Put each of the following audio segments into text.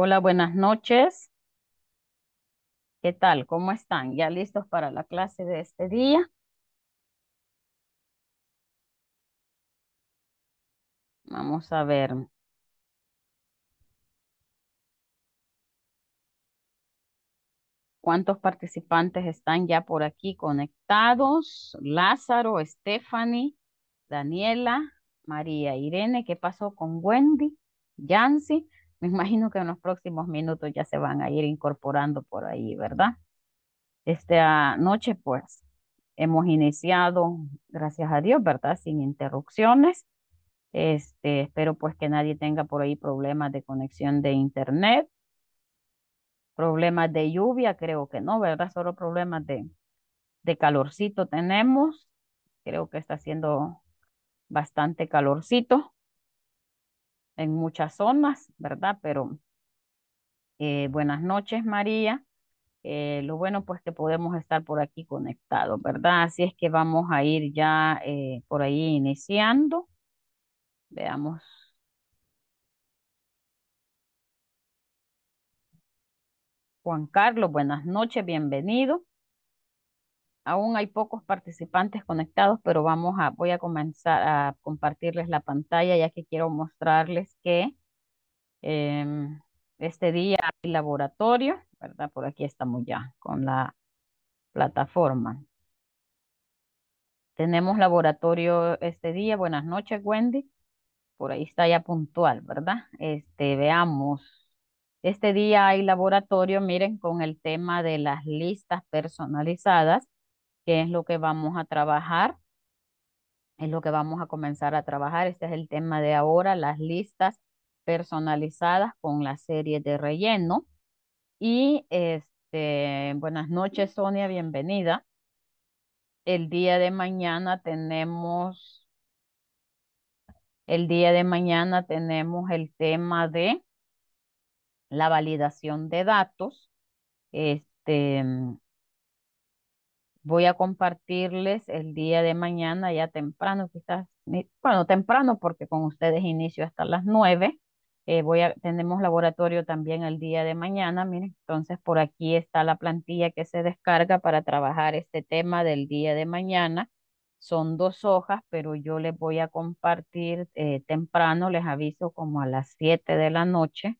Hola, buenas noches. ¿Qué tal? ¿Cómo están? ¿Ya listos para la clase de este día? Vamos a ver. ¿Cuántos participantes están ya por aquí conectados? Lázaro, Stephanie, Daniela, María Irene. ¿Qué pasó con Wendy? Yancy. Me imagino que en los próximos minutos ya se van a ir incorporando por ahí, ¿verdad? Esta noche, pues, hemos iniciado, gracias a Dios, ¿verdad? Sin interrupciones. Este, espero pues que nadie tenga por ahí problemas de conexión de internet, problemas de lluvia, creo que no, ¿verdad? Solo problemas de, de calorcito tenemos. Creo que está haciendo bastante calorcito en muchas zonas, ¿verdad? Pero eh, buenas noches, María. Eh, lo bueno pues que podemos estar por aquí conectados, ¿verdad? Así es que vamos a ir ya eh, por ahí iniciando. Veamos. Juan Carlos, buenas noches, bienvenido. Aún hay pocos participantes conectados, pero vamos a, voy a comenzar a compartirles la pantalla ya que quiero mostrarles que em, este día hay laboratorio, ¿verdad? Por aquí estamos ya con la plataforma. Tenemos laboratorio este día. Buenas noches, Wendy. Por ahí está ya puntual, ¿verdad? Este, veamos. Este día hay laboratorio, miren, con el tema de las listas personalizadas qué es lo que vamos a trabajar. Es lo que vamos a comenzar a trabajar. Este es el tema de ahora, las listas personalizadas con la serie de relleno. Y este, buenas noches, Sonia, bienvenida. El día de mañana tenemos el día de mañana tenemos el tema de la validación de datos. Este, voy a compartirles el día de mañana, ya temprano, quizás, bueno, temprano porque con ustedes inicio hasta las nueve, eh, voy a, tenemos laboratorio también el día de mañana, miren, entonces por aquí está la plantilla que se descarga para trabajar este tema del día de mañana. Son dos hojas, pero yo les voy a compartir eh, temprano, les aviso como a las 7 de la noche,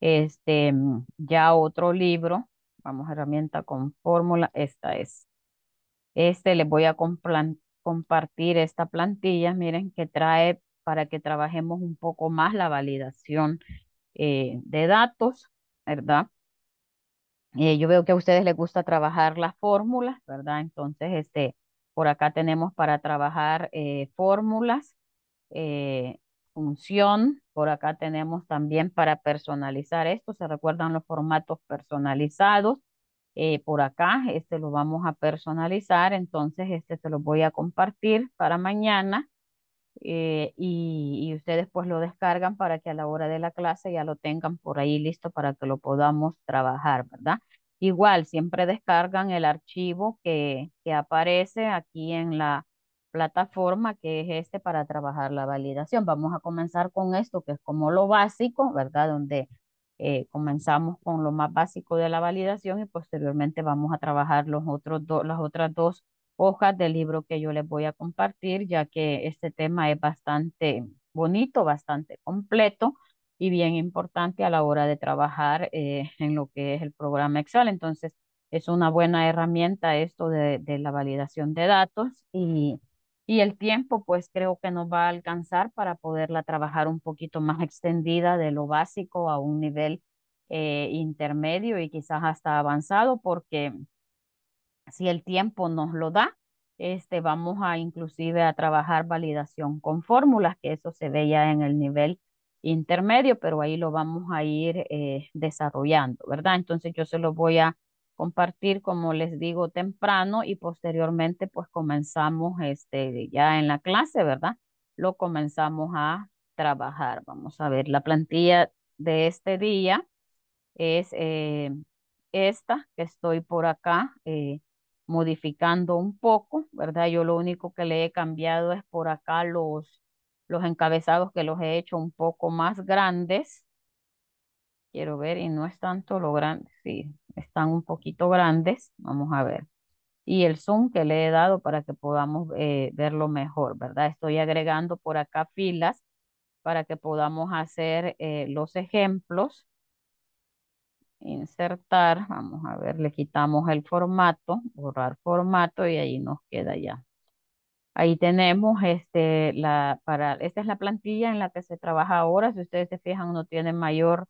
este, ya otro libro, vamos a herramienta con fórmula, esta es este, les voy a compartir esta plantilla, miren, que trae para que trabajemos un poco más la validación eh, de datos, ¿verdad? Eh, yo veo que a ustedes les gusta trabajar las fórmulas, ¿verdad? Entonces, este, por acá tenemos para trabajar eh, fórmulas, función, por acá tenemos también para personalizar esto, ¿se recuerdan los formatos personalizados? Eh, por acá, este lo vamos a personalizar, entonces este se lo voy a compartir para mañana eh, y, y, ustedes pues lo descargan para que a la hora de la clase ya lo tengan por ahí listo para que lo podamos trabajar, ¿verdad? Igual, siempre descargan el archivo que, que aparece aquí en la plataforma que es este para trabajar la validación. Vamos a comenzar con esto que es como lo básico, ¿verdad? Donde eh, comenzamos con lo más básico de la validación y posteriormente vamos a trabajar los otros las otras dos hojas del libro que yo les voy a compartir, ya que este tema es bastante bonito, bastante completo y bien importante a la hora de trabajar eh, en lo que es el programa Excel. Entonces, es una buena herramienta esto de, de la validación de datos y y el tiempo pues creo que nos va a alcanzar para poderla trabajar un poquito más extendida de lo básico a un nivel eh, intermedio y quizás hasta avanzado porque si el tiempo nos lo da, este, vamos a inclusive a trabajar validación con fórmulas, que eso se ve ya en el nivel intermedio, pero ahí lo vamos a ir eh, desarrollando, ¿verdad? Entonces yo se lo voy a compartir, como les digo, temprano y posteriormente pues comenzamos este, ya en la clase, ¿verdad? Lo comenzamos a trabajar. Vamos a ver, la plantilla de este día es eh, esta que estoy por acá eh, modificando un poco, ¿verdad? Yo lo único que le he cambiado es por acá los, los encabezados que los he hecho un poco más grandes. Quiero ver, y no es tanto lo grande, sí, están un poquito grandes, vamos a ver, y el zoom que le he dado para que podamos eh, verlo mejor, ¿verdad? Estoy agregando por acá filas para que podamos hacer eh, los ejemplos. Insertar, vamos a ver, le quitamos el formato, borrar formato y ahí nos queda ya. Ahí tenemos este, la, para, esta es la plantilla en la que se trabaja ahora. Si ustedes se fijan, no tiene mayor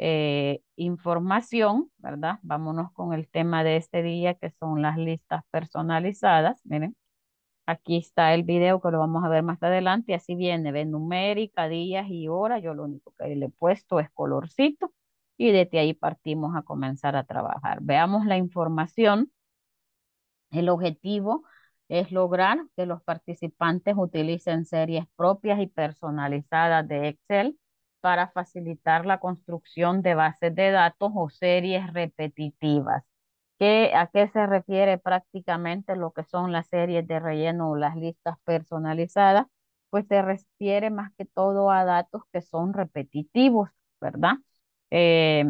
eh, información, ¿verdad? Vámonos con el tema de este día que son las listas personalizadas. Miren, aquí está el video que lo vamos a ver más adelante. Así viene, ve numérica, días y horas. Yo lo único que le he puesto es colorcito y desde ahí partimos a comenzar a trabajar. Veamos la información. El objetivo es lograr que los participantes utilicen series propias y personalizadas de Excel para facilitar la construcción de bases de datos o series repetitivas. ¿A qué se refiere prácticamente lo que son las series de relleno o las listas personalizadas? Pues se refiere más que todo a datos que son repetitivos, ¿verdad? Eh,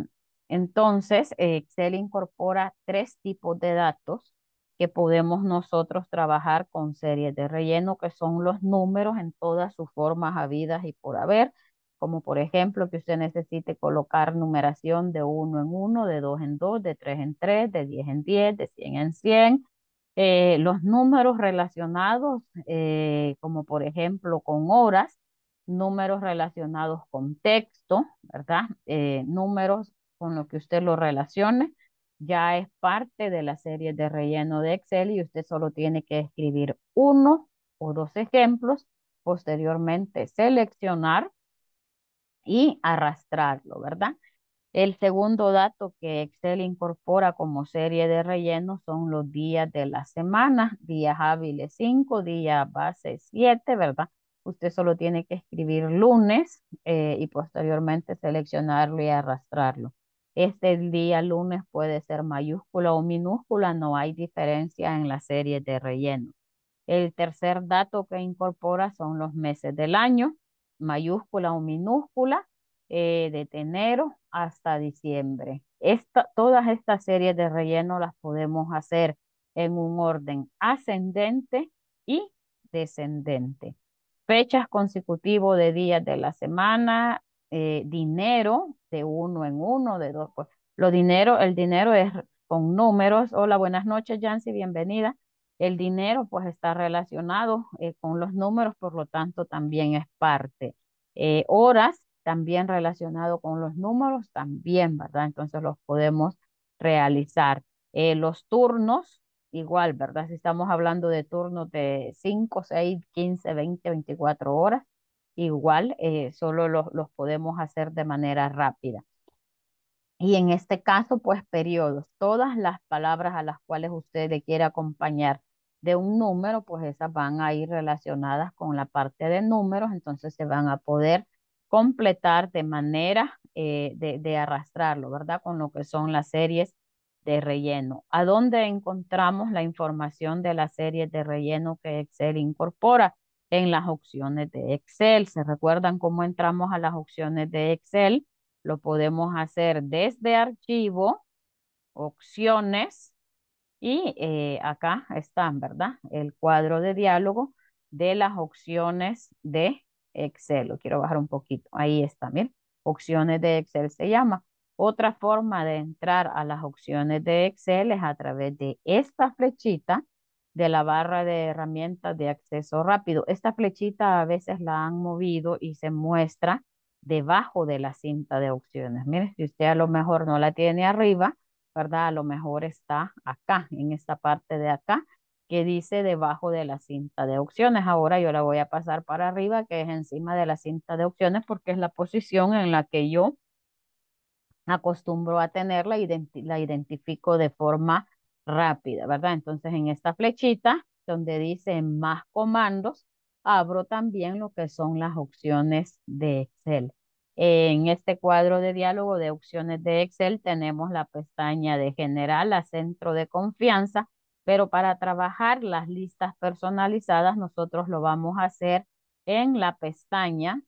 entonces, Excel incorpora tres tipos de datos que podemos nosotros trabajar con series de relleno, que son los números en todas sus formas habidas y por haber, como por ejemplo que usted necesite colocar numeración de uno en uno, de dos en dos, de tres en tres, de diez en diez, de 100 en 100. Eh, los números relacionados, eh, como por ejemplo con horas, números relacionados con texto, ¿verdad? Eh, números con lo que usted lo relacione, ya es parte de la serie de relleno de Excel y usted solo tiene que escribir uno o dos ejemplos, posteriormente seleccionar y arrastrarlo, ¿verdad? El segundo dato que Excel incorpora como serie de relleno son los días de la semana, días hábiles 5, días base 7, ¿verdad? Usted solo tiene que escribir lunes eh, y posteriormente seleccionarlo y arrastrarlo. Este día lunes puede ser mayúscula o minúscula, no hay diferencia en la serie de relleno. El tercer dato que incorpora son los meses del año, mayúscula o minúscula, eh, de enero hasta diciembre. Esta, todas estas series de relleno las podemos hacer en un orden ascendente y descendente. Fechas consecutivos de días de la semana, eh, dinero de uno en uno, de dos. Pues, lo dinero, el dinero es con números. Hola, buenas noches, yancy bienvenida. El dinero pues está relacionado eh, con los números, por lo tanto también es parte. Eh, horas también relacionado con los números, también, ¿verdad? Entonces los podemos realizar. Eh, los turnos, igual, ¿verdad? Si estamos hablando de turnos de 5, 6, 15, 20, 24 horas, igual, solo los, los podemos hacer de manera rápida. Y en este caso, pues periodos, todas las palabras a las cuales usted le quiere acompañar de un número, pues esas van a ir relacionadas con la parte de números, entonces se van a poder completar de manera eh, de, de, arrastrarlo, ¿verdad? Con lo que son las series de relleno. ¿A dónde encontramos la información de las series de relleno que Excel incorpora? En las opciones de Excel. ¿Se recuerdan cómo entramos a las opciones de Excel? Lo podemos hacer desde archivo, opciones, y eh, acá están, ¿verdad? El cuadro de diálogo de las opciones de Excel. Lo quiero bajar un poquito. Ahí está, miren. Opciones de Excel se llama. Otra forma de entrar a las opciones de Excel es a través de esta flechita de la barra de herramientas de acceso rápido. Esta flechita a veces la han movido y se muestra debajo de la cinta de opciones. Mire, si usted a lo mejor no la tiene arriba, ¿verdad? A lo mejor está acá, en esta parte de acá, que dice debajo de la cinta de opciones. Ahora yo la voy a pasar para arriba, que es encima de la cinta de opciones, porque es la posición en la que yo acostumbro a tenerla, y la identifico de forma rápida, ¿verdad? Entonces en esta flechita donde dice más comandos, abro también lo que son las opciones de Excel. En este cuadro de diálogo de opciones de Excel tenemos la pestaña de general a centro de confianza, pero para trabajar las listas personalizadas nosotros lo vamos a hacer en la pestaña,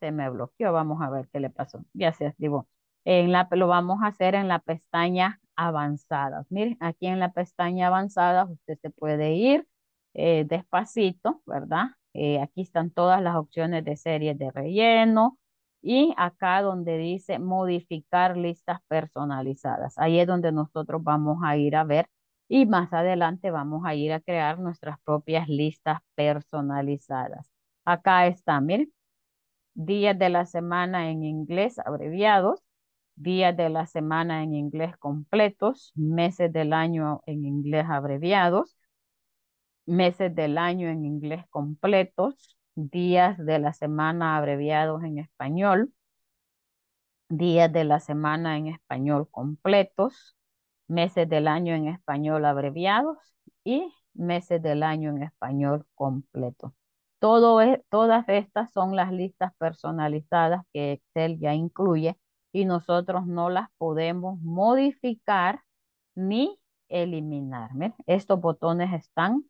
se me bloqueó, vamos a ver qué le pasó, ya se activó, en la, lo vamos a hacer en la pestaña avanzada. Miren, aquí en la pestaña avanzada, usted se puede ir eh, despacito, ¿verdad? Eh, aquí están todas las opciones de series de relleno, y acá donde dice modificar listas personalizadas. Ahí es donde nosotros vamos a ir a ver y más adelante vamos a ir a crear nuestras propias listas personalizadas. Acá está, miren, días de la semana en inglés abreviados, días de la semana en inglés completos, meses del año en inglés abreviados, meses del año en inglés completos, días de la semana abreviados en español, días de la semana en español completos, meses del año en español abreviados y meses del año en español completo. Todo es, todas estas son las listas personalizadas que Excel ya incluye y nosotros no las podemos modificar ni eliminar. Estos botones están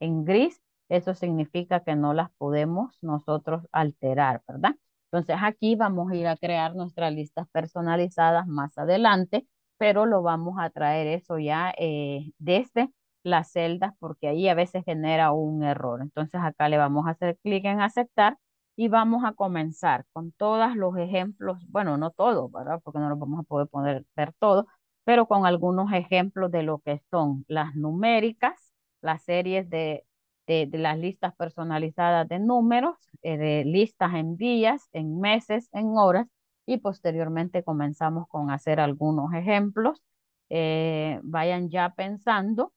en gris eso significa que no las podemos nosotros alterar, ¿verdad? Entonces aquí vamos a ir a crear nuestras listas personalizadas más adelante, pero lo vamos a traer eso ya eh, desde las celdas porque ahí a veces genera un error. Entonces acá le vamos a hacer clic en aceptar y vamos a comenzar con todos los ejemplos, bueno, no todos, ¿verdad? Porque no los vamos a poder poner, ver todos, pero con algunos ejemplos de lo que son las numéricas, las series de de, las listas personalizadas de números, eh, de listas en días, en meses, en horas, y posteriormente comenzamos con hacer algunos ejemplos. Eh, vayan ya pensando,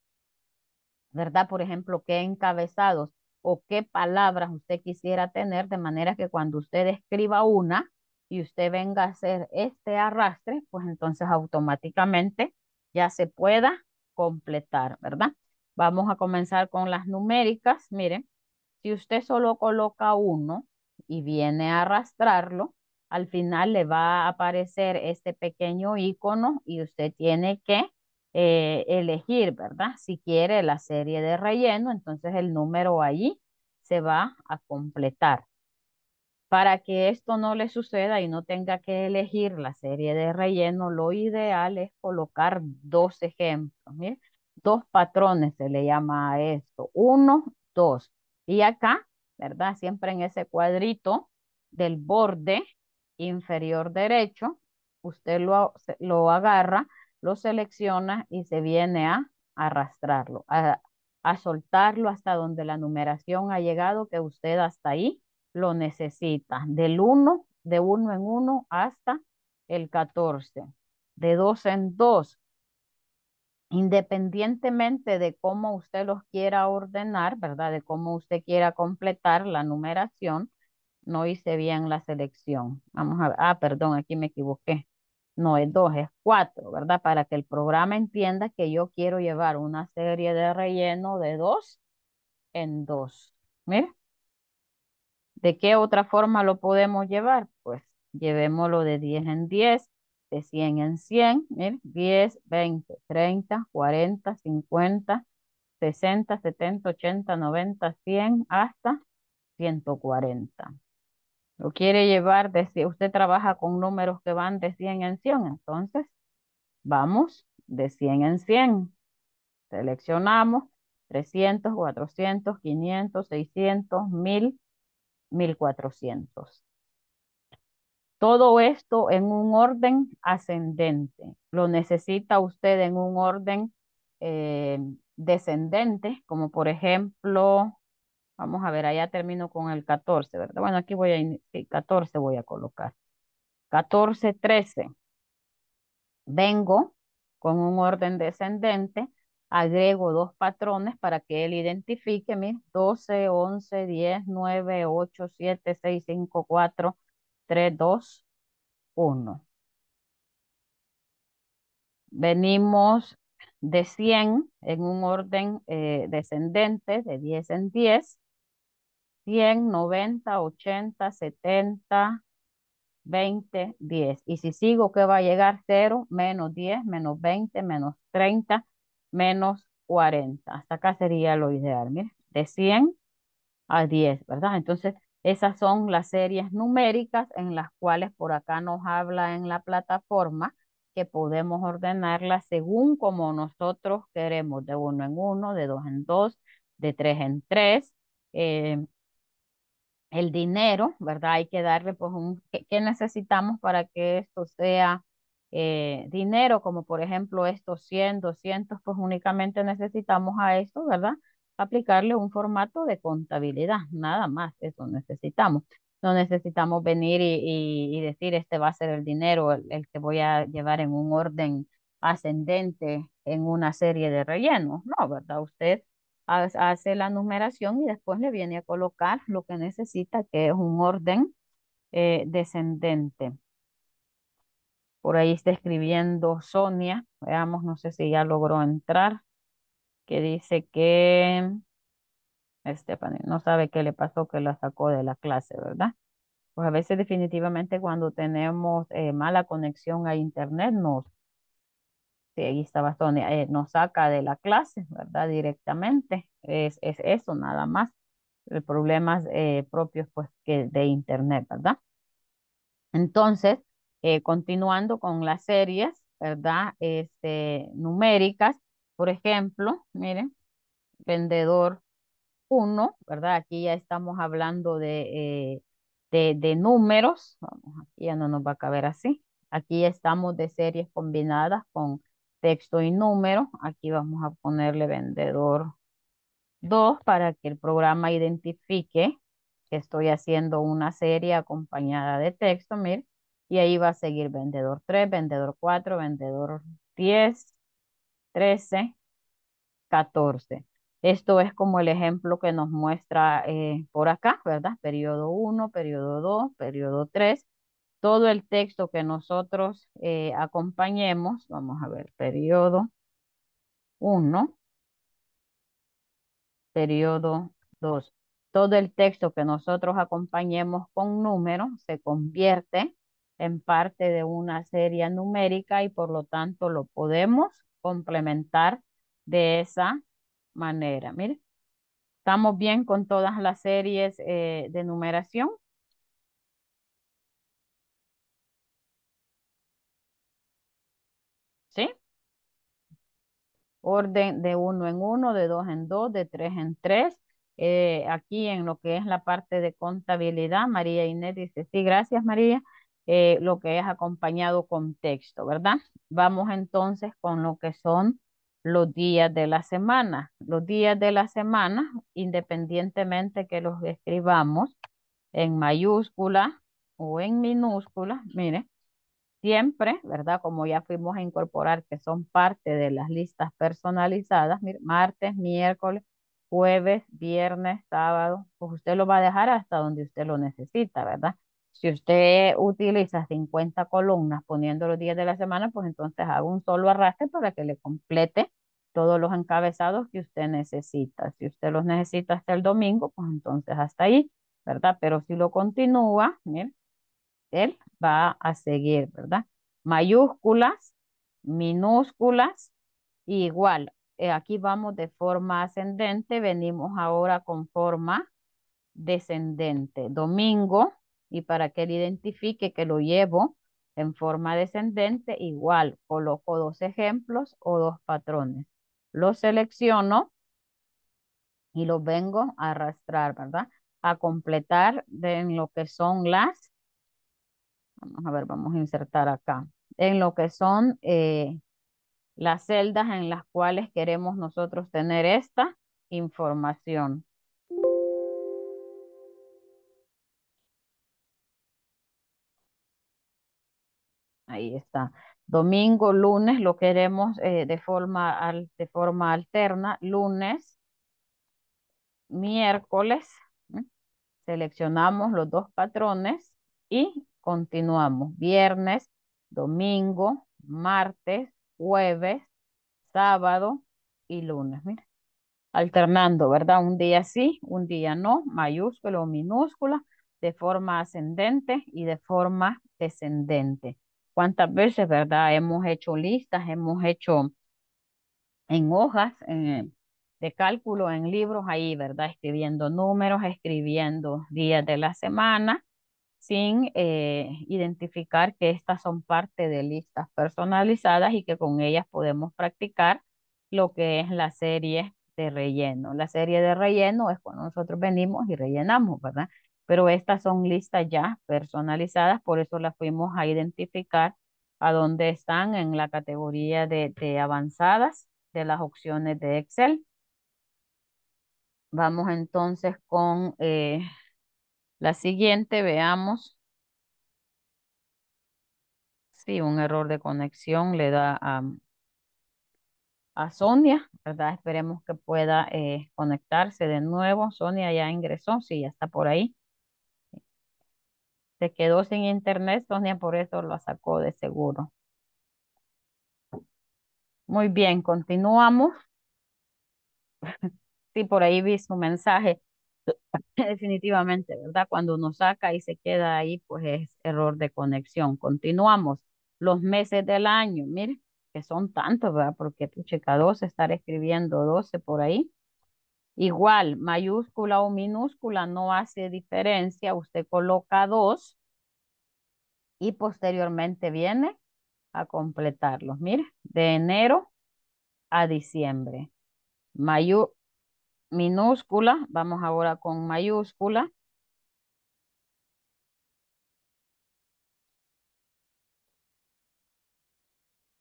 ¿verdad? Por ejemplo, qué encabezados o qué palabras usted quisiera tener, de manera que cuando usted escriba una y usted venga a hacer este arrastre, pues entonces automáticamente ya se pueda completar, ¿verdad? Vamos a comenzar con las numéricas. Miren, si usted solo coloca uno y viene a arrastrarlo, al final le va a aparecer este pequeño icono y usted tiene que eh, elegir, ¿verdad? Si quiere la serie de relleno, entonces el número ahí se va a completar. Para que esto no le suceda y no tenga que elegir la serie de relleno, lo ideal es colocar dos ejemplos. Miren, dos patrones, se le llama a esto. Uno, dos. Y acá, ¿verdad? Siempre en ese cuadrito del borde inferior derecho, usted lo, lo agarra, lo selecciona y se viene a arrastrarlo, a, soltarlo hasta donde la numeración ha llegado, que usted hasta ahí lo necesita. Del uno, de uno en uno hasta el 14. De dos en dos independientemente de cómo usted los quiera ordenar, ¿verdad? De cómo usted quiera completar la numeración, no hice bien la selección. Vamos a ver, ah, perdón, aquí me equivoqué. No es dos, es cuatro, ¿verdad? Para que el programa entienda que yo quiero llevar una serie de relleno de dos en dos. Mira. ¿De qué otra forma lo podemos llevar? Pues llevémoslo de 10 en 10, de 100 en 100, mire, 10, 20, 30, 40, 50, 60, 70, 80, 90, 100 hasta 140. Lo quiere llevar, de, si usted trabaja con números que van de 100 en 100, entonces vamos de 100 en 100. Seleccionamos 300, 400, 500, 600, 1000, 1400. Todo esto en un orden ascendente. Lo necesita usted en un orden eh, descendente, como por ejemplo, vamos a ver, allá termino con el 14, ¿verdad? Bueno, aquí voy a, 14 voy a colocar. 14, 13. Vengo con un orden descendente, agrego dos patrones para que él identifique mis 12, 11, 10, 9, 8, 7, 6, 5, 4, 3, 2, 1. Venimos de 100 en un orden eh, descendente de 10 en 10. 100, 90, 80, 70, 20, 10. Y si sigo, ¿qué va a llegar? 0, menos 10, menos 20, menos 30, menos 40. Hasta acá sería lo ideal, Mira, de 100 a 10, ¿verdad? Entonces, esas son las series numéricas en las cuales por acá nos habla en la plataforma que podemos ordenarlas según como nosotros queremos, de uno en uno, de dos en dos, de tres en tres. Eh, el dinero, ¿verdad? Hay que darle pues un, ¿qué, necesitamos para que esto sea eh, dinero? Como por ejemplo estos 100, 200, pues únicamente necesitamos a esto, ¿verdad? aplicarle un formato de contabilidad, nada más, eso necesitamos. No necesitamos venir y, y, decir, este va a ser el dinero, el, que voy a llevar en un orden ascendente en una serie de rellenos. No, ¿verdad? Usted hace la numeración y después le viene a colocar lo que necesita, que es un orden eh, descendente. Por ahí está escribiendo Sonia. Veamos, no sé si ya logró entrar que dice que este no sabe qué le pasó, que la sacó de la clase, ¿verdad? Pues a veces definitivamente cuando tenemos eh, mala conexión a internet nos, sí, está eh, nos saca de la clase, ¿verdad? Directamente. Es, es eso, nada más. Problemas eh, propios pues que de internet, ¿verdad? Entonces, continuando con las series, ¿verdad? Este, numéricas, por ejemplo, miren, vendedor 1, ¿verdad? Aquí ya estamos hablando eh, de, de, números. Vamos, aquí ya no nos va a caber así. Aquí ya estamos de series combinadas con texto y número. Aquí vamos a ponerle vendedor 2 para que el programa identifique que estoy haciendo una serie acompañada de texto, miren. Y ahí va a seguir vendedor 3, vendedor 4, vendedor 10, 13, 14. Esto es como el ejemplo que nos muestra eh, por acá, ¿verdad? Periodo 1, periodo 2, periodo 3. Todo el texto que nosotros eh, acompañemos, vamos a ver, periodo 1, periodo 2. Todo el texto que nosotros acompañemos con números se convierte en parte de una serie numérica y por lo tanto lo podemos complementar de esa manera. Mire, estamos bien con todas las series eh, de numeración. ¿Sí? Orden de uno en uno, de dos en dos, de tres en tres. Eh, aquí en lo que es la parte de contabilidad, María Inés dice, sí, gracias María. Eh, lo que es acompañado con texto, ¿verdad? Vamos entonces con lo que son los días de la semana. Los días de la semana, independientemente que los escribamos en mayúscula o en minúscula, mire, siempre, ¿verdad? Como ya fuimos a incorporar que son parte de las listas personalizadas, martes, miércoles, jueves, viernes, sábado, pues usted lo va a dejar hasta donde usted lo necesita, ¿verdad? Si usted utiliza 50 columnas poniendo los días de la semana, pues entonces haga un solo arrastre para que le complete todos los encabezados que usted necesita. Si usted los necesita hasta el domingo, pues entonces hasta ahí, ¿verdad? Pero si lo continúa, él va a seguir, ¿verdad? Mayúsculas, minúsculas, igual. Eh, aquí vamos de forma ascendente, venimos ahora con forma descendente. Domingo, y para que él identifique que lo llevo en forma descendente, igual coloco dos ejemplos o dos patrones. Lo selecciono y lo vengo a arrastrar, ¿verdad? A completar en lo que son las, vamos a ver, vamos a insertar acá, en lo que son eh, las celdas en las cuales queremos nosotros tener esta información. Ahí está. Domingo, lunes lo queremos eh, de, forma de forma alterna. Lunes, miércoles, seleccionamos los dos patrones y continuamos. Viernes, domingo, martes, jueves, sábado y lunes. Alternando, ¿verdad? Un día sí, un día no, mayúscula o minúscula, de forma ascendente y de forma descendente cuántas veces, ¿verdad? Hemos hecho listas, hemos hecho en hojas eh, de cálculo, en libros ahí, ¿verdad? Escribiendo números, escribiendo días de la semana, sin eh, identificar que estas son parte de listas personalizadas y que con ellas podemos practicar lo que es la serie de relleno. La serie de relleno es cuando nosotros venimos y rellenamos, ¿verdad? pero estas son listas ya personalizadas, por eso las fuimos a identificar a dónde están en la categoría de, avanzadas de las opciones de Excel. Vamos entonces con eh, la siguiente, veamos. Sí, un error de conexión le da a, a Sonia, ¿verdad? Esperemos que pueda eh, conectarse de nuevo. Sonia ya ingresó, sí, ya está por ahí se quedó sin internet, Sonia por eso lo sacó de seguro. Muy bien, continuamos. Sí, por ahí vi su mensaje. Definitivamente, ¿verdad? Cuando uno saca y se queda ahí, pues es error de conexión. Continuamos. Los meses del año, mire, que son tantos, ¿verdad? Porque, checa 12, estar escribiendo 12 por ahí. Igual, mayúscula o minúscula no hace diferencia. Usted coloca dos y posteriormente viene a completarlos. Mire, de enero a diciembre. mayúscula, minúscula, vamos ahora con mayúscula.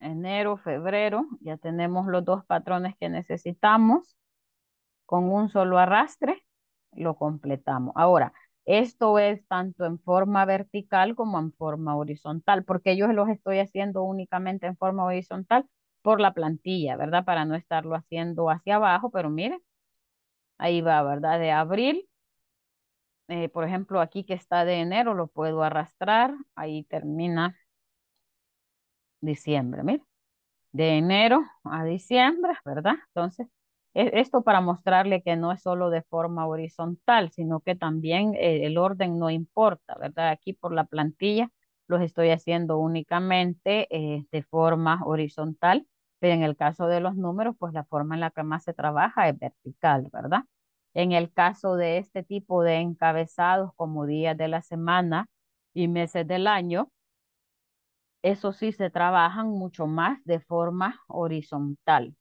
Enero, febrero, ya tenemos los dos patrones que necesitamos con un solo arrastre lo completamos. Ahora, esto es tanto en forma vertical como en forma horizontal, porque yo los estoy haciendo únicamente en forma horizontal por la plantilla, ¿verdad? Para no estarlo haciendo hacia abajo, pero miren, ahí va, ¿verdad? De abril, eh, por ejemplo, aquí que está de enero, lo puedo arrastrar, ahí termina diciembre, miren, de enero a diciembre, ¿verdad? Entonces, e-, esto para mostrarle que no es solo de forma horizontal, sino que también eh, el orden no importa, ¿verdad? Aquí por la plantilla los estoy haciendo únicamente eh, de forma horizontal, pero en el caso de los números, pues la forma en la que más se trabaja es vertical, ¿verdad? En el caso de este tipo de encabezados como días de la semana y meses del año, eso sí se trabajan mucho más de forma horizontal,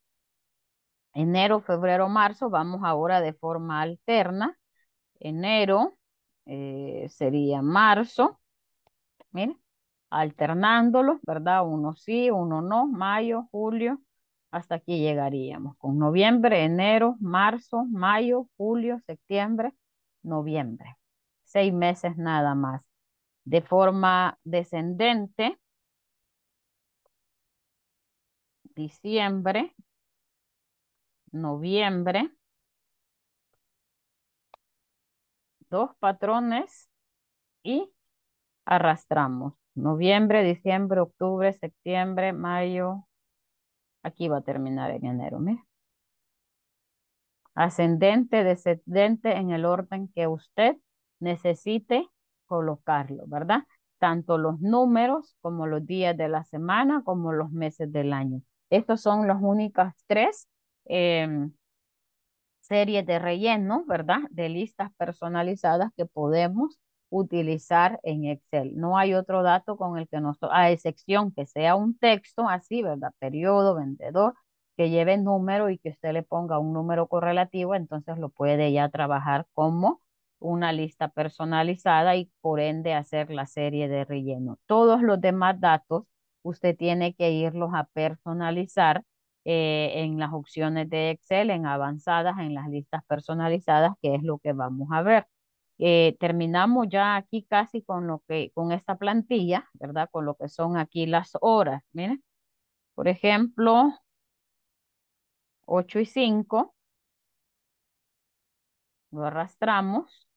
enero, febrero, marzo, vamos ahora de forma alterna. Enero eh, sería marzo, miren, alternándolos, ¿verdad? Uno sí, uno no, mayo, julio, hasta aquí llegaríamos con noviembre, enero, marzo, mayo, julio, septiembre, noviembre. Seis meses nada más. De forma descendente, diciembre, noviembre. Dos patrones y arrastramos. Noviembre, diciembre, octubre, septiembre, mayo. Aquí va a terminar en enero, mes Ascendente, descendente en el orden que usted necesite colocarlo, ¿verdad? Tanto los números como los días de la semana como los meses del año. Estos son los únicas tres Em, serie de relleno, ¿verdad? De listas personalizadas que podemos utilizar en Excel. No hay otro dato con el que nosotros, a excepción que sea un texto así, ¿verdad? Periodo, vendedor, que lleve número y que usted le ponga un número correlativo, entonces lo puede ya trabajar como una lista personalizada y por ende hacer la serie de relleno. Todos los demás datos usted tiene que irlos a personalizar eh, en las opciones de Excel, en avanzadas, en las listas personalizadas, que es lo que vamos a ver. Eh, terminamos ya aquí casi con lo que, con esta plantilla, ¿verdad? Con lo que son aquí las horas, miren. Por ejemplo, 8 y 5. Lo arrastramos.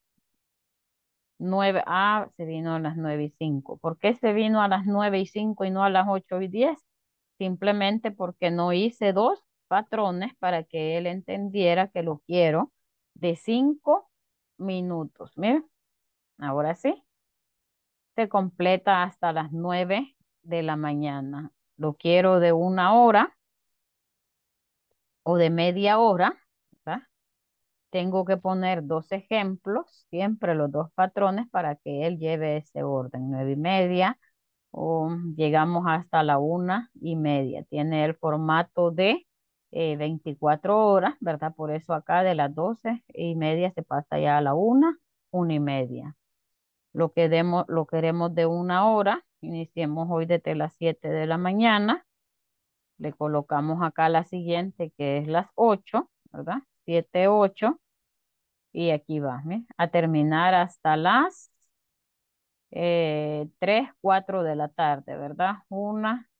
9, ah, se vino a las 9 y 5. ¿Por qué se vino a las 9 y 5 y no a las 8 y 10? simplemente porque no hice dos patrones para que él entendiera que lo quiero de cinco minutos. Miren, ahora sí, se completa hasta las nueve de la mañana. Lo quiero de una hora o de media hora, Tengo que poner dos ejemplos, siempre los dos patrones para que él lleve ese orden, nueve y media, o llegamos hasta la una y media. Tiene el formato de 24 eh, horas, ¿verdad? Por eso acá de las doce y media se pasa ya a la una, una y media. Lo, que demos, lo queremos de una hora, iniciemos hoy desde las 7 de la mañana. Le colocamos acá la siguiente que es las 8, ¿verdad? 7, 8. Y aquí va, ¿eh? a terminar hasta las eh, tres, cuatro de la tarde, ¿verdad? Una,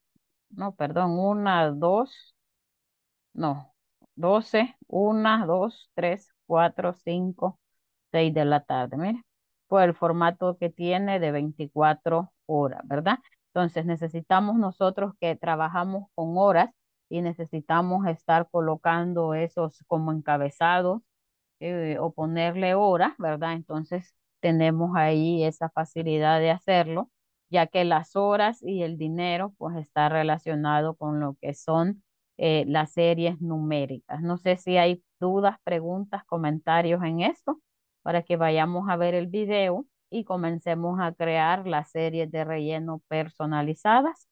no, perdón, una, dos, no, doce, una, dos, tres, cuatro, cinco, seis de la tarde, mire, por el formato que tiene de 24 horas, ¿verdad? Entonces necesitamos nosotros que trabajamos con horas y necesitamos estar colocando esos como encabezados eh, o ponerle horas, ¿verdad? Entonces tenemos ahí esa facilidad de hacerlo, ya que las horas y el dinero pues está relacionado con lo que son eh, las series numéricas. No sé si hay dudas, preguntas, comentarios en esto para que vayamos a ver el video y comencemos a crear las series de relleno personalizadas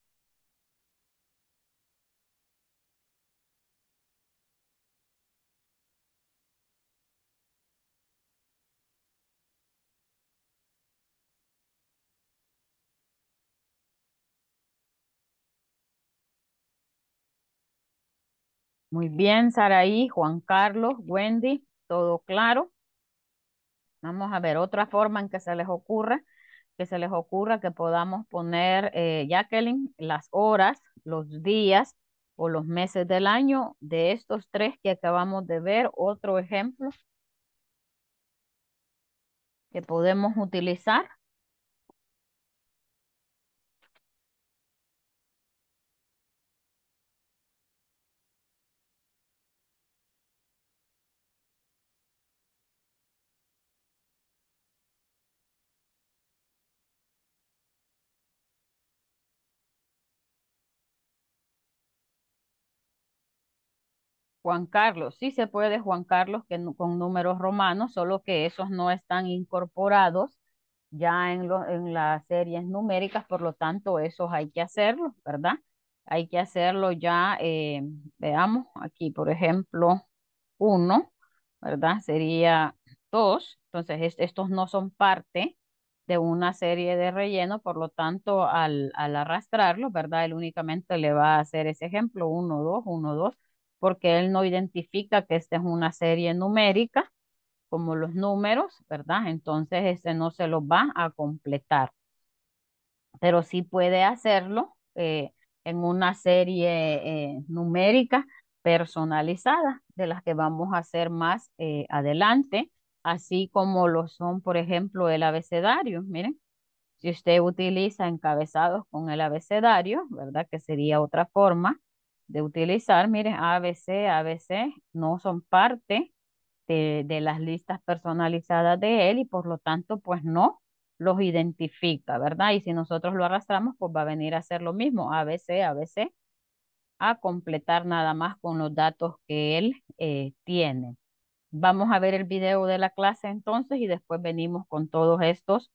Muy bien, Saraí, Juan Carlos, Wendy, todo claro. Vamos a ver otra forma en que se les ocurra, que se les ocurra que podamos poner, eh, Jacqueline, las horas, los días o los meses del año de estos tres que acabamos de ver. Otro ejemplo que podemos utilizar. Juan Carlos. Sí se puede Juan Carlos que, con números romanos, solo que esos no están incorporados ya en, en las series numéricas, por lo tanto, esos hay que hacerlo ¿verdad? Hay que hacerlo ya, eh, veamos, aquí por ejemplo, uno, ¿verdad? Sería dos, entonces estos no son parte de una serie de relleno, por lo tanto, al, al arrastrarlos, ¿verdad? Él únicamente le va a hacer ese ejemplo, uno, dos, uno, dos, porque él no identifica que esta es una serie numérica, como los números, ¿verdad? Entonces este no se lo va a completar. Pero sí puede hacerlo eh, en una serie eh, numérica personalizada, de las que vamos a hacer más eh, adelante, así como lo son, por ejemplo, el abecedario. Miren, si usted utiliza encabezados con el abecedario, ¿verdad? Que sería otra forma de utilizar, miren, ABC, ABC no son parte de, las listas personalizadas de él y por lo tanto, pues no los identifica, ¿verdad? Y si nosotros lo arrastramos, pues va a venir a hacer lo mismo, ABC, ABC, a completar nada más con los datos que él eh, tiene. Vamos a ver el video de la clase entonces y después venimos con todos estos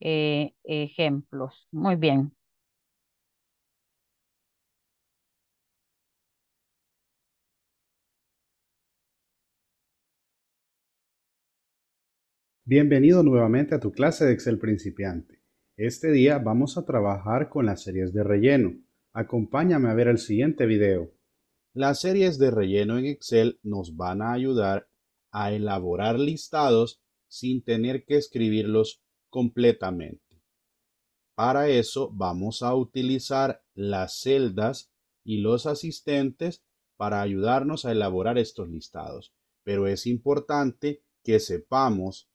eh, ejemplos. Muy bien. Bienvenido nuevamente a tu clase de Excel principiante. Este día vamos a trabajar con las series de relleno. Acompáñame a ver el siguiente video. Las series de relleno en Excel nos van a ayudar a elaborar listados sin tener que escribirlos completamente. Para eso vamos a utilizar las celdas y los asistentes para ayudarnos a elaborar estos listados. Pero es importante que sepamos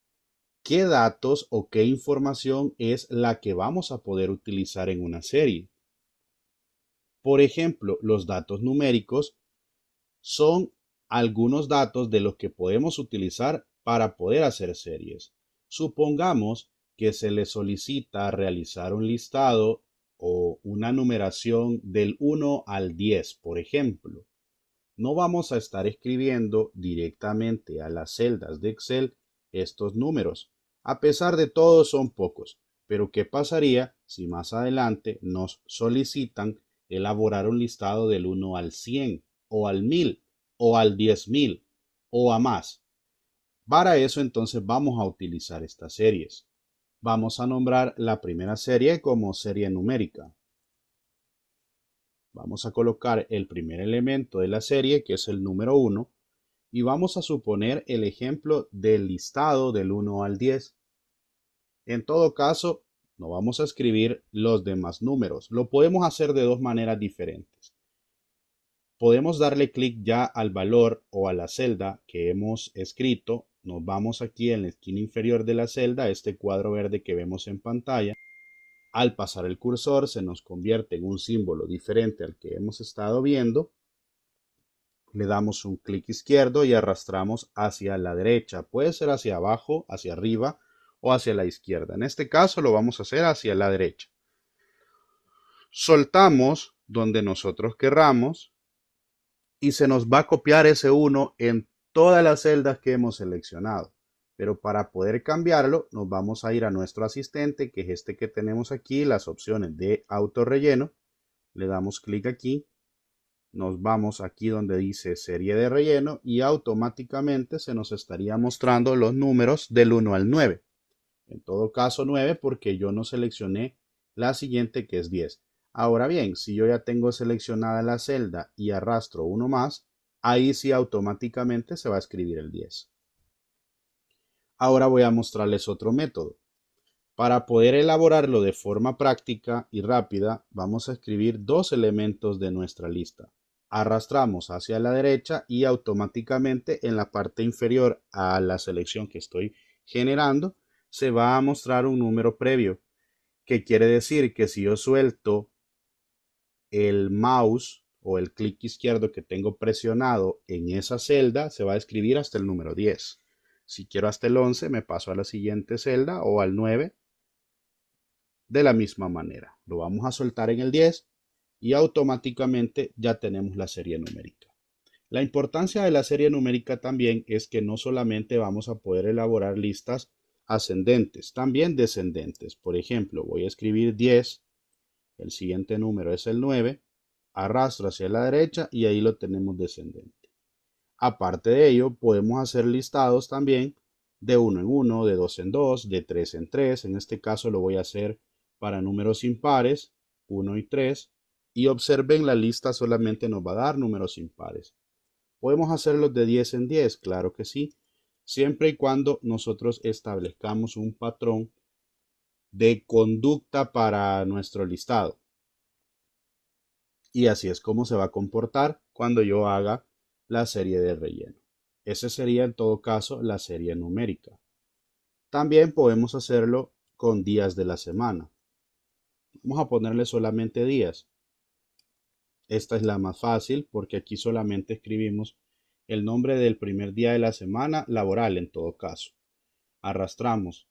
qué datos o qué información es la que vamos a poder utilizar en una serie. Por ejemplo, los datos numéricos son algunos datos de los que podemos utilizar para poder hacer series. Supongamos que se le solicita realizar un listado o una numeración del 1 al 10, por ejemplo. No vamos a estar escribiendo directamente a las celdas de Excel estos números, a pesar de todo son pocos, pero ¿qué pasaría si más adelante nos solicitan elaborar un listado del 1 al 100 o al 1000 o al 10000 o a más? Para eso entonces vamos a utilizar estas series. Vamos a nombrar la primera serie como serie numérica. Vamos a colocar el primer elemento de la serie, que es el número 1, y vamos a suponer el ejemplo del listado del 1 al 10. En todo caso, no vamos a escribir los demás números. Lo podemos hacer de dos maneras diferentes. Podemos darle clic ya al valor o a la celda que hemos escrito. Nos vamos aquí en la esquina inferior de la celda, este cuadro verde que vemos en pantalla. Al pasar el cursor se nos convierte en un símbolo diferente al que hemos estado viendo le damos un clic izquierdo y arrastramos hacia la derecha. Puede ser hacia abajo, hacia arriba o hacia la izquierda. En este caso lo vamos a hacer hacia la derecha. Soltamos donde nosotros querramos y se nos va a copiar ese 1 en todas las celdas que hemos seleccionado. Pero para poder cambiarlo nos vamos a ir a nuestro asistente que es este que tenemos aquí, las opciones de autorrelleno. Le damos clic aquí nos vamos aquí donde dice serie de relleno y automáticamente se nos estaría mostrando los números del 1 al 9. En todo caso 9 porque yo no seleccioné la siguiente que es 10. Ahora bien, si yo ya tengo seleccionada la celda y arrastro uno más, ahí sí automáticamente se va a escribir el 10. Ahora voy a mostrarles otro método. Para poder elaborarlo de forma práctica y rápida, vamos a escribir dos elementos de nuestra lista arrastramos hacia la derecha y automáticamente en la parte inferior a la selección que estoy generando se va a mostrar un número previo que quiere decir que si yo suelto el mouse o el clic izquierdo que tengo presionado en esa celda se va a escribir hasta el número 10 si quiero hasta el 11 me paso a la siguiente celda o al 9 de la misma manera lo vamos a soltar en el 10 y automáticamente ya tenemos la serie numérica. La importancia de la serie numérica también es que no solamente vamos a poder elaborar listas ascendentes, también descendentes. Por ejemplo, voy a escribir 10, el siguiente número es el 9, arrastro hacia la derecha y ahí lo tenemos descendente. Aparte de ello, podemos hacer listados también de 1 en 1, de 2 en 2, de 3 en 3. En este caso lo voy a hacer para números impares, 1 y 3, y observen, la lista solamente nos va a dar números impares. ¿Podemos hacerlos de 10 en 10? Claro que sí, siempre y cuando nosotros establezcamos un patrón de conducta para nuestro listado. Y así es como se va a comportar cuando yo haga la serie de relleno. Ese sería en todo caso la serie numérica. También podemos hacerlo con días de la semana. Vamos a ponerle solamente días. Esta es la más fácil porque aquí solamente escribimos el nombre del primer día de la semana laboral en todo caso. Arrastramos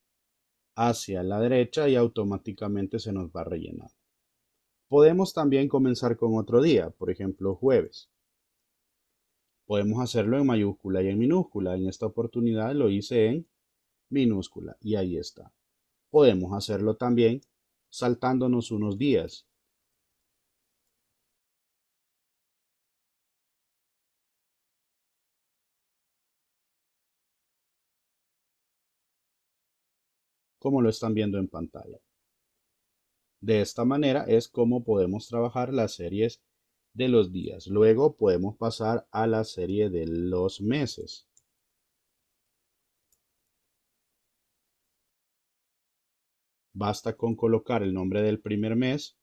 hacia la derecha y automáticamente se nos va a rellenar. Podemos también comenzar con otro día, por ejemplo jueves. Podemos hacerlo en mayúscula y en minúscula. En esta oportunidad lo hice en minúscula y ahí está. Podemos hacerlo también saltándonos unos días como lo están viendo en pantalla. De esta manera es como podemos trabajar las series de los días. Luego podemos pasar a la serie de los meses. Basta con colocar el nombre del primer mes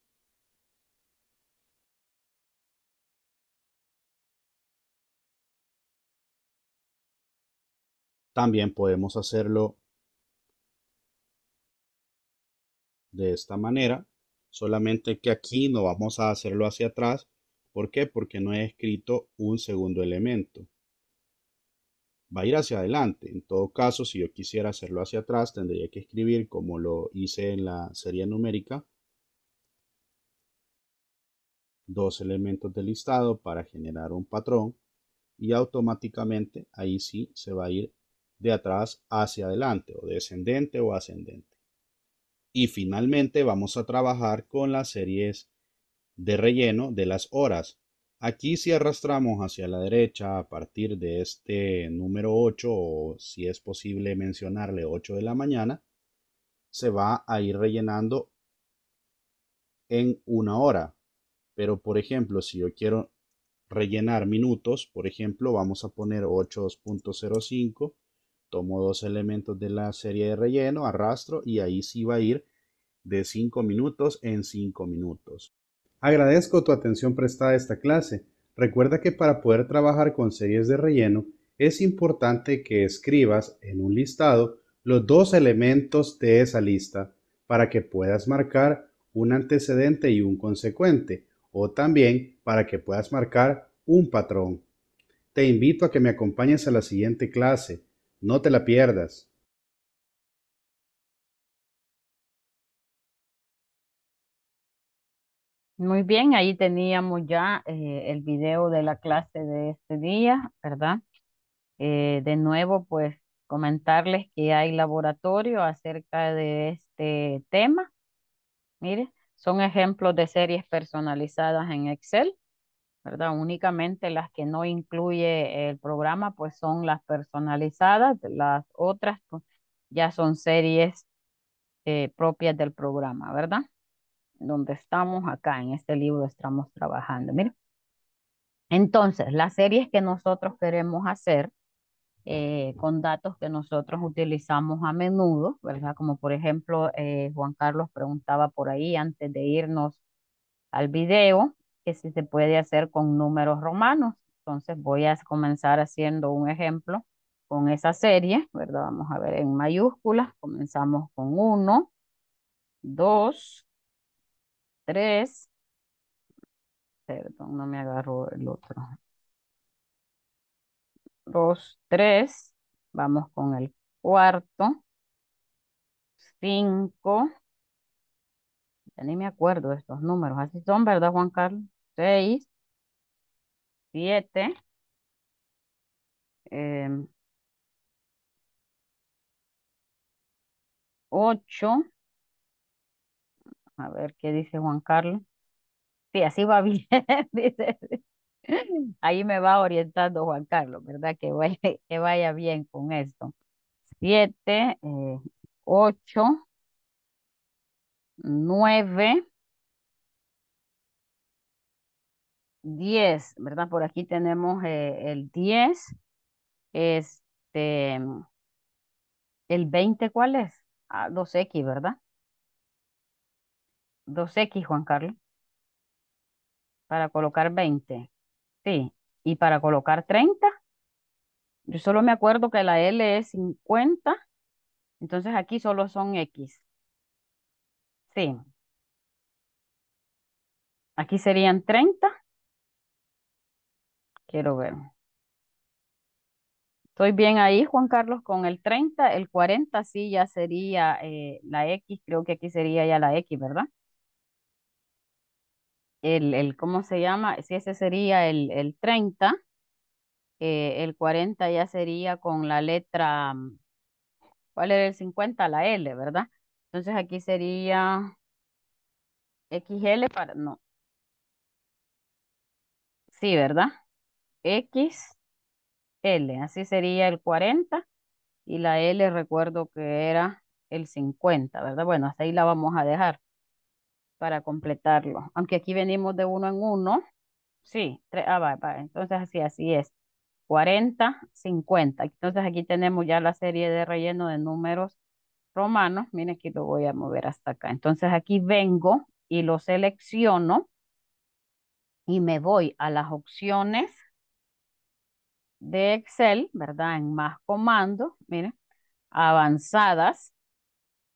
También podemos hacerlo de esta manera, solamente que aquí no vamos a hacerlo hacia atrás. ¿Por qué? Porque no he escrito un segundo elemento. Va a ir hacia adelante. En todo caso, si yo quisiera hacerlo hacia atrás, tendría que escribir como lo hice en la serie numérica. Dos elementos del listado para generar un patrón. Y automáticamente ahí sí se va a ir de atrás hacia adelante o descendente o ascendente. Y finalmente vamos a trabajar con las series de relleno de las horas. Aquí si arrastramos hacia la derecha a partir de este número 8 o si es posible mencionarle 8 de la mañana, se va a ir rellenando en una hora. Pero por ejemplo, si yo quiero rellenar minutos, por ejemplo, vamos a poner 8.05 tomo dos elementos de la serie de relleno, arrastro y ahí sí va a ir de 5 minutos en 5 minutos. Agradezco tu atención prestada a esta clase. Recuerda que para poder trabajar con series de relleno es importante que escribas en un listado los dos elementos de esa lista para que puedas marcar un antecedente y un consecuente o también para que puedas marcar un patrón. Te invito a que me acompañes a la siguiente clase no te la pierdas. Muy bien, ahí teníamos ya eh, el video de la clase de este día, ¿verdad? Eh, de nuevo, pues comentarles que hay laboratorio acerca de este tema. Mire, son ejemplos de series personalizadas en Excel. ¿verdad? Únicamente las que no incluye el programa, pues son las personalizadas, las otras pues, ya son series eh, propias del programa, ¿verdad? Donde estamos acá, en este libro estamos trabajando, mira. Entonces, las series que nosotros queremos hacer eh, con datos que nosotros utilizamos a menudo, ¿verdad? Como por ejemplo, eh, Juan Carlos preguntaba por ahí antes de irnos al video, si se puede hacer con números romanos. Entonces voy a comenzar haciendo un ejemplo con esa serie, ¿verdad? Vamos a ver en mayúsculas. Comenzamos con 1, 2, 3. Perdón, no me agarro el otro. 2, 3. Vamos con el cuarto. 5. Ya ni me acuerdo de estos números. Así son, ¿verdad, Juan Carlos? seis, siete, em, ocho, a ver qué dice Juan Carlos. Sí, así va bien, dice. Ahí me va orientando Juan Carlos, ¿verdad? Que vaya, que vaya bien con esto. Siete, eh, ocho, nueve, 10, ¿verdad? Por aquí tenemos eh, el 10, este, el 20, ¿cuál es? Ah, 2X, ¿verdad? 2X, Juan Carlos, para colocar 20, sí, y para colocar 30, yo solo me acuerdo que la L es 50, entonces aquí solo son X, sí, aquí serían 30, Quiero ver. Estoy bien ahí, Juan Carlos, con el 30, el 40 sí ya sería eh, la X, creo que aquí sería ya la X, ¿verdad? El, el ¿cómo se llama? Si ese sería el, el 30, eh, el 40 ya sería con la letra, mm, ¿cuál era el 50? La L, ¿verdad? Entonces aquí sería XL para, no. Sí, ¿verdad? x l Así sería el 40 y la L recuerdo que era el 50, ¿verdad? Bueno, hasta ahí la vamos a dejar para completarlo. Aunque aquí venimos de uno en uno. Sí, ah, Entonces así, así es. 40, 50. Entonces aquí tenemos ya la serie de relleno de números romanos. Miren, aquí lo voy a mover hasta acá. Entonces aquí vengo y lo selecciono y me voy a las opciones de Excel, ¿verdad? En más comandos, miren, avanzadas.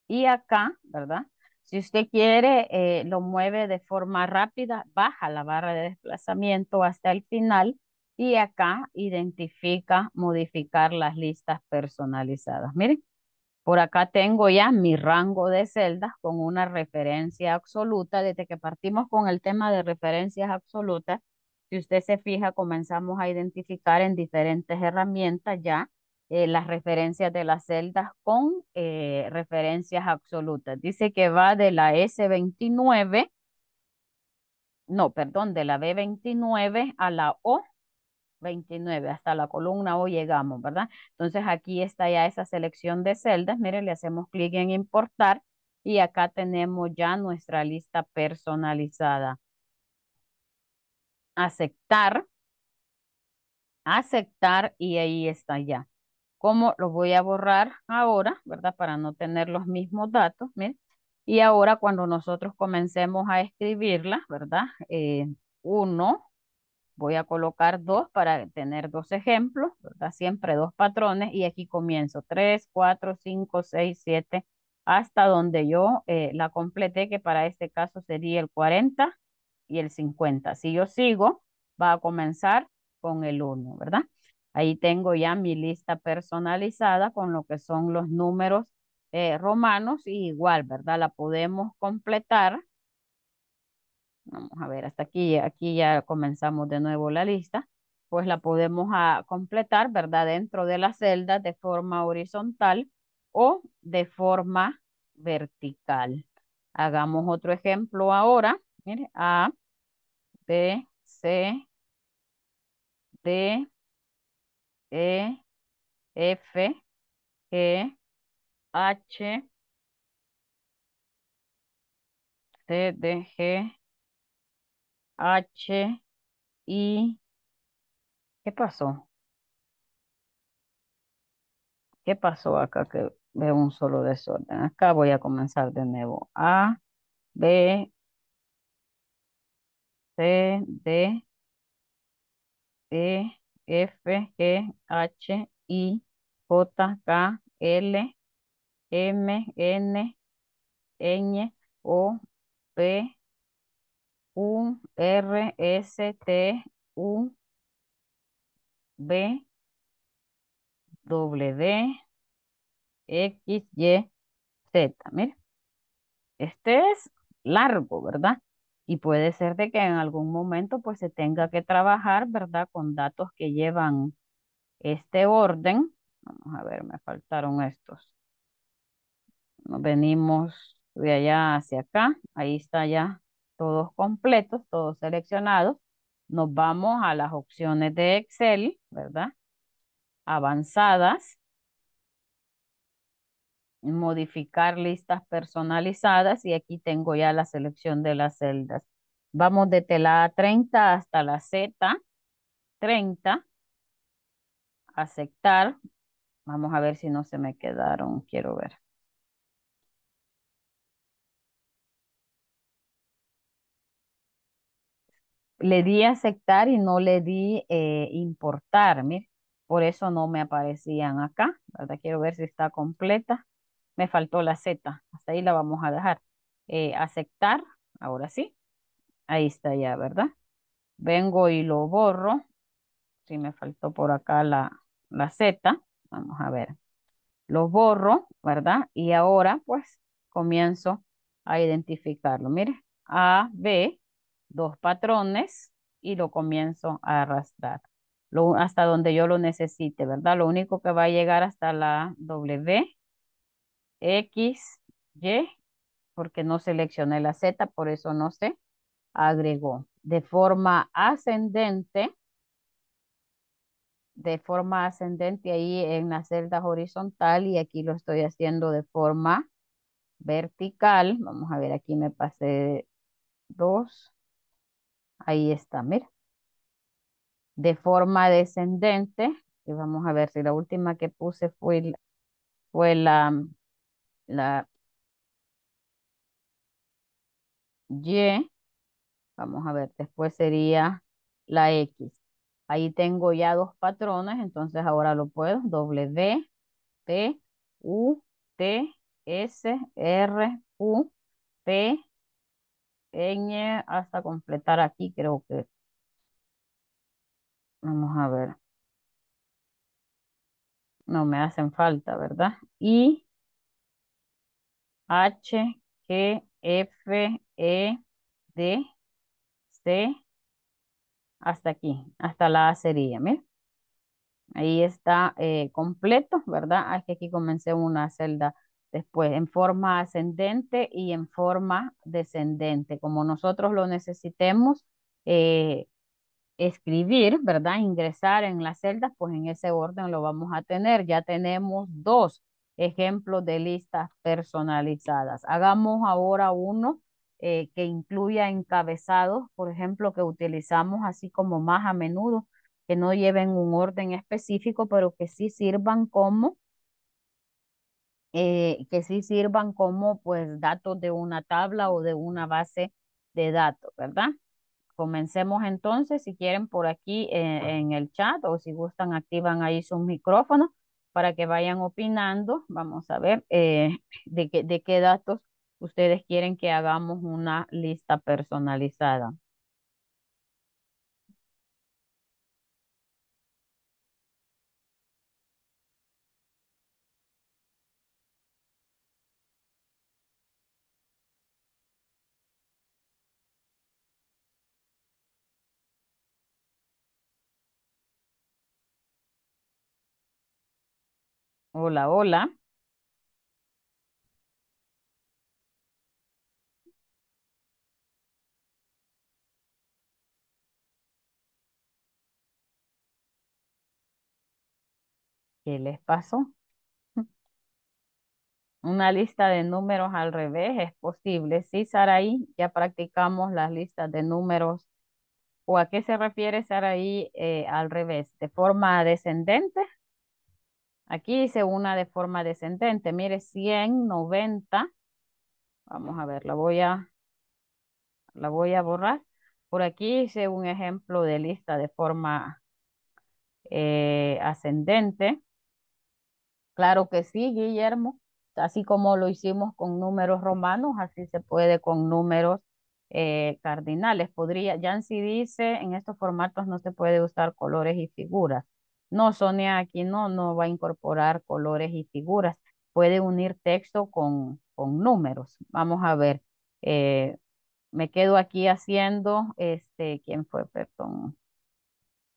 Y acá, ¿verdad? Si usted quiere, eh, lo mueve de forma rápida, baja la barra de desplazamiento hasta el final y acá identifica modificar las listas personalizadas. Miren, por acá tengo ya mi rango de celdas con una referencia absoluta. Desde que partimos con el tema de referencias absolutas, si usted se fija, comenzamos a identificar en diferentes herramientas ya eh, las referencias de las celdas con eh, referencias absolutas. Dice que va de la S29, no, perdón, de la B29 a la O29, hasta la columna O llegamos, ¿verdad? Entonces aquí está ya esa selección de celdas. Mire, le hacemos clic en importar y acá tenemos ya nuestra lista personalizada aceptar, aceptar y ahí está ya. ¿Cómo lo voy a borrar ahora, verdad? Para no tener los mismos datos, miren. Y ahora cuando nosotros comencemos a escribirla, ¿verdad? Eh, uno, voy a colocar dos para tener dos ejemplos, ¿verdad? Siempre dos patrones y aquí comienzo. Tres, cuatro, cinco, seis, siete, hasta donde yo eh, la completé, que para este caso sería el 40 y el 50. Si yo sigo, va a comenzar con el 1, ¿verdad? Ahí tengo ya mi lista personalizada con lo que son los números eh, romanos y igual, ¿verdad? La podemos completar. Vamos a ver, hasta aquí, aquí ya comenzamos de nuevo la lista. Pues la podemos a, ah, completar, ¿verdad? Dentro de la celda de forma horizontal o de forma vertical. Hagamos otro ejemplo ahora. Mire, A, B, C, D, E, F, G, H, C, D, G, H, I. ¿Qué pasó? ¿Qué pasó acá que veo un solo desorden? Acá voy a comenzar de nuevo. A, B, D, E, F, G, H, I, J, K, L, M, N, O, P, U, R, S, T, U, B, W, X, Y, Z. Mire, este es largo, ¿verdad? Y puede ser de que en algún momento pues se tenga que trabajar, ¿verdad? Con datos que llevan este orden. Vamos a ver, me faltaron estos. Nos venimos de allá hacia acá. Ahí está ya todos completos, todos seleccionados. Nos vamos a las opciones de Excel, ¿verdad? Avanzadas modificar listas personalizadas y aquí tengo ya la selección de las celdas. Vamos de la A30 hasta la Z30. Aceptar. Vamos a ver si no se me quedaron. Quiero ver. Le di aceptar y no le di eh, importar. por eso no me aparecían acá. Quiero ver si está completa me faltó la Z, hasta ahí la vamos a dejar. Eh, aceptar, ahora sí, ahí está ya, ¿verdad? Vengo y lo borro, si me faltó por acá la, Z, vamos a ver, lo borro, ¿verdad? Y ahora pues comienzo a identificarlo, mire, A, B, dos patrones y lo comienzo a arrastrar. Lo, hasta donde yo lo necesite, ¿verdad? Lo único que va a llegar hasta la W X, Y, porque no seleccioné la Z, por eso no sé, agregó. De forma ascendente, de forma ascendente ahí en la celda horizontal y aquí lo estoy haciendo de forma vertical. Vamos a ver, aquí me pasé dos. Ahí está, mira. De forma descendente, y vamos a ver si la última que puse fue, fue la la Y. Vamos a ver, después sería la X. Ahí tengo ya dos patrones, entonces ahora lo puedo. W, P, U, T, S, R, U, P, N, hasta completar aquí, creo que. Vamos a ver. No me hacen falta, ¿verdad? Y H, G, F, E, D, C, hasta aquí, hasta la A sería, Ahí está eh, completo, ¿verdad? Ah, que aquí comencé una celda después en forma ascendente y en forma descendente. Como nosotros lo necesitemos eh, escribir, ¿verdad? Ingresar en las celdas, pues en ese orden lo vamos a tener. Ya tenemos dos ejemplos de listas personalizadas. Hagamos ahora uno eh, que incluya encabezados, por ejemplo, que utilizamos así como más a menudo, que no lleven un orden específico, pero que sí sirvan como, eh, que sí sirvan como pues datos de una tabla o de una base de datos, ¿verdad? Comencemos entonces, si quieren por aquí eh, en el chat o si gustan activan ahí sus micrófonos para que vayan opinando. Vamos a ver eh, de, qué, de qué datos ustedes quieren que hagamos una lista personalizada. Hola, hola. ¿Qué les pasó? Una lista de números al revés es posible. Sí, Saraí, ya practicamos las listas de números. ¿O a qué se refiere Saraí eh, al revés? ¿De forma descendente? Aquí hice una de forma descendente. Mire, 190. Vamos a ver, la voy a, la voy a borrar. Por aquí hice un ejemplo de lista de forma eh, ascendente. Claro que sí, Guillermo. Así como lo hicimos con números romanos, así se puede con números eh, cardinales. Podría, Yancy dice, en estos formatos no se puede usar colores y figuras. No, Sonia aquí no, no va a incorporar colores y figuras. Puede unir texto con, con números. Vamos a ver. Eh, me quedo aquí haciendo, este, ¿quién fue? Perdón.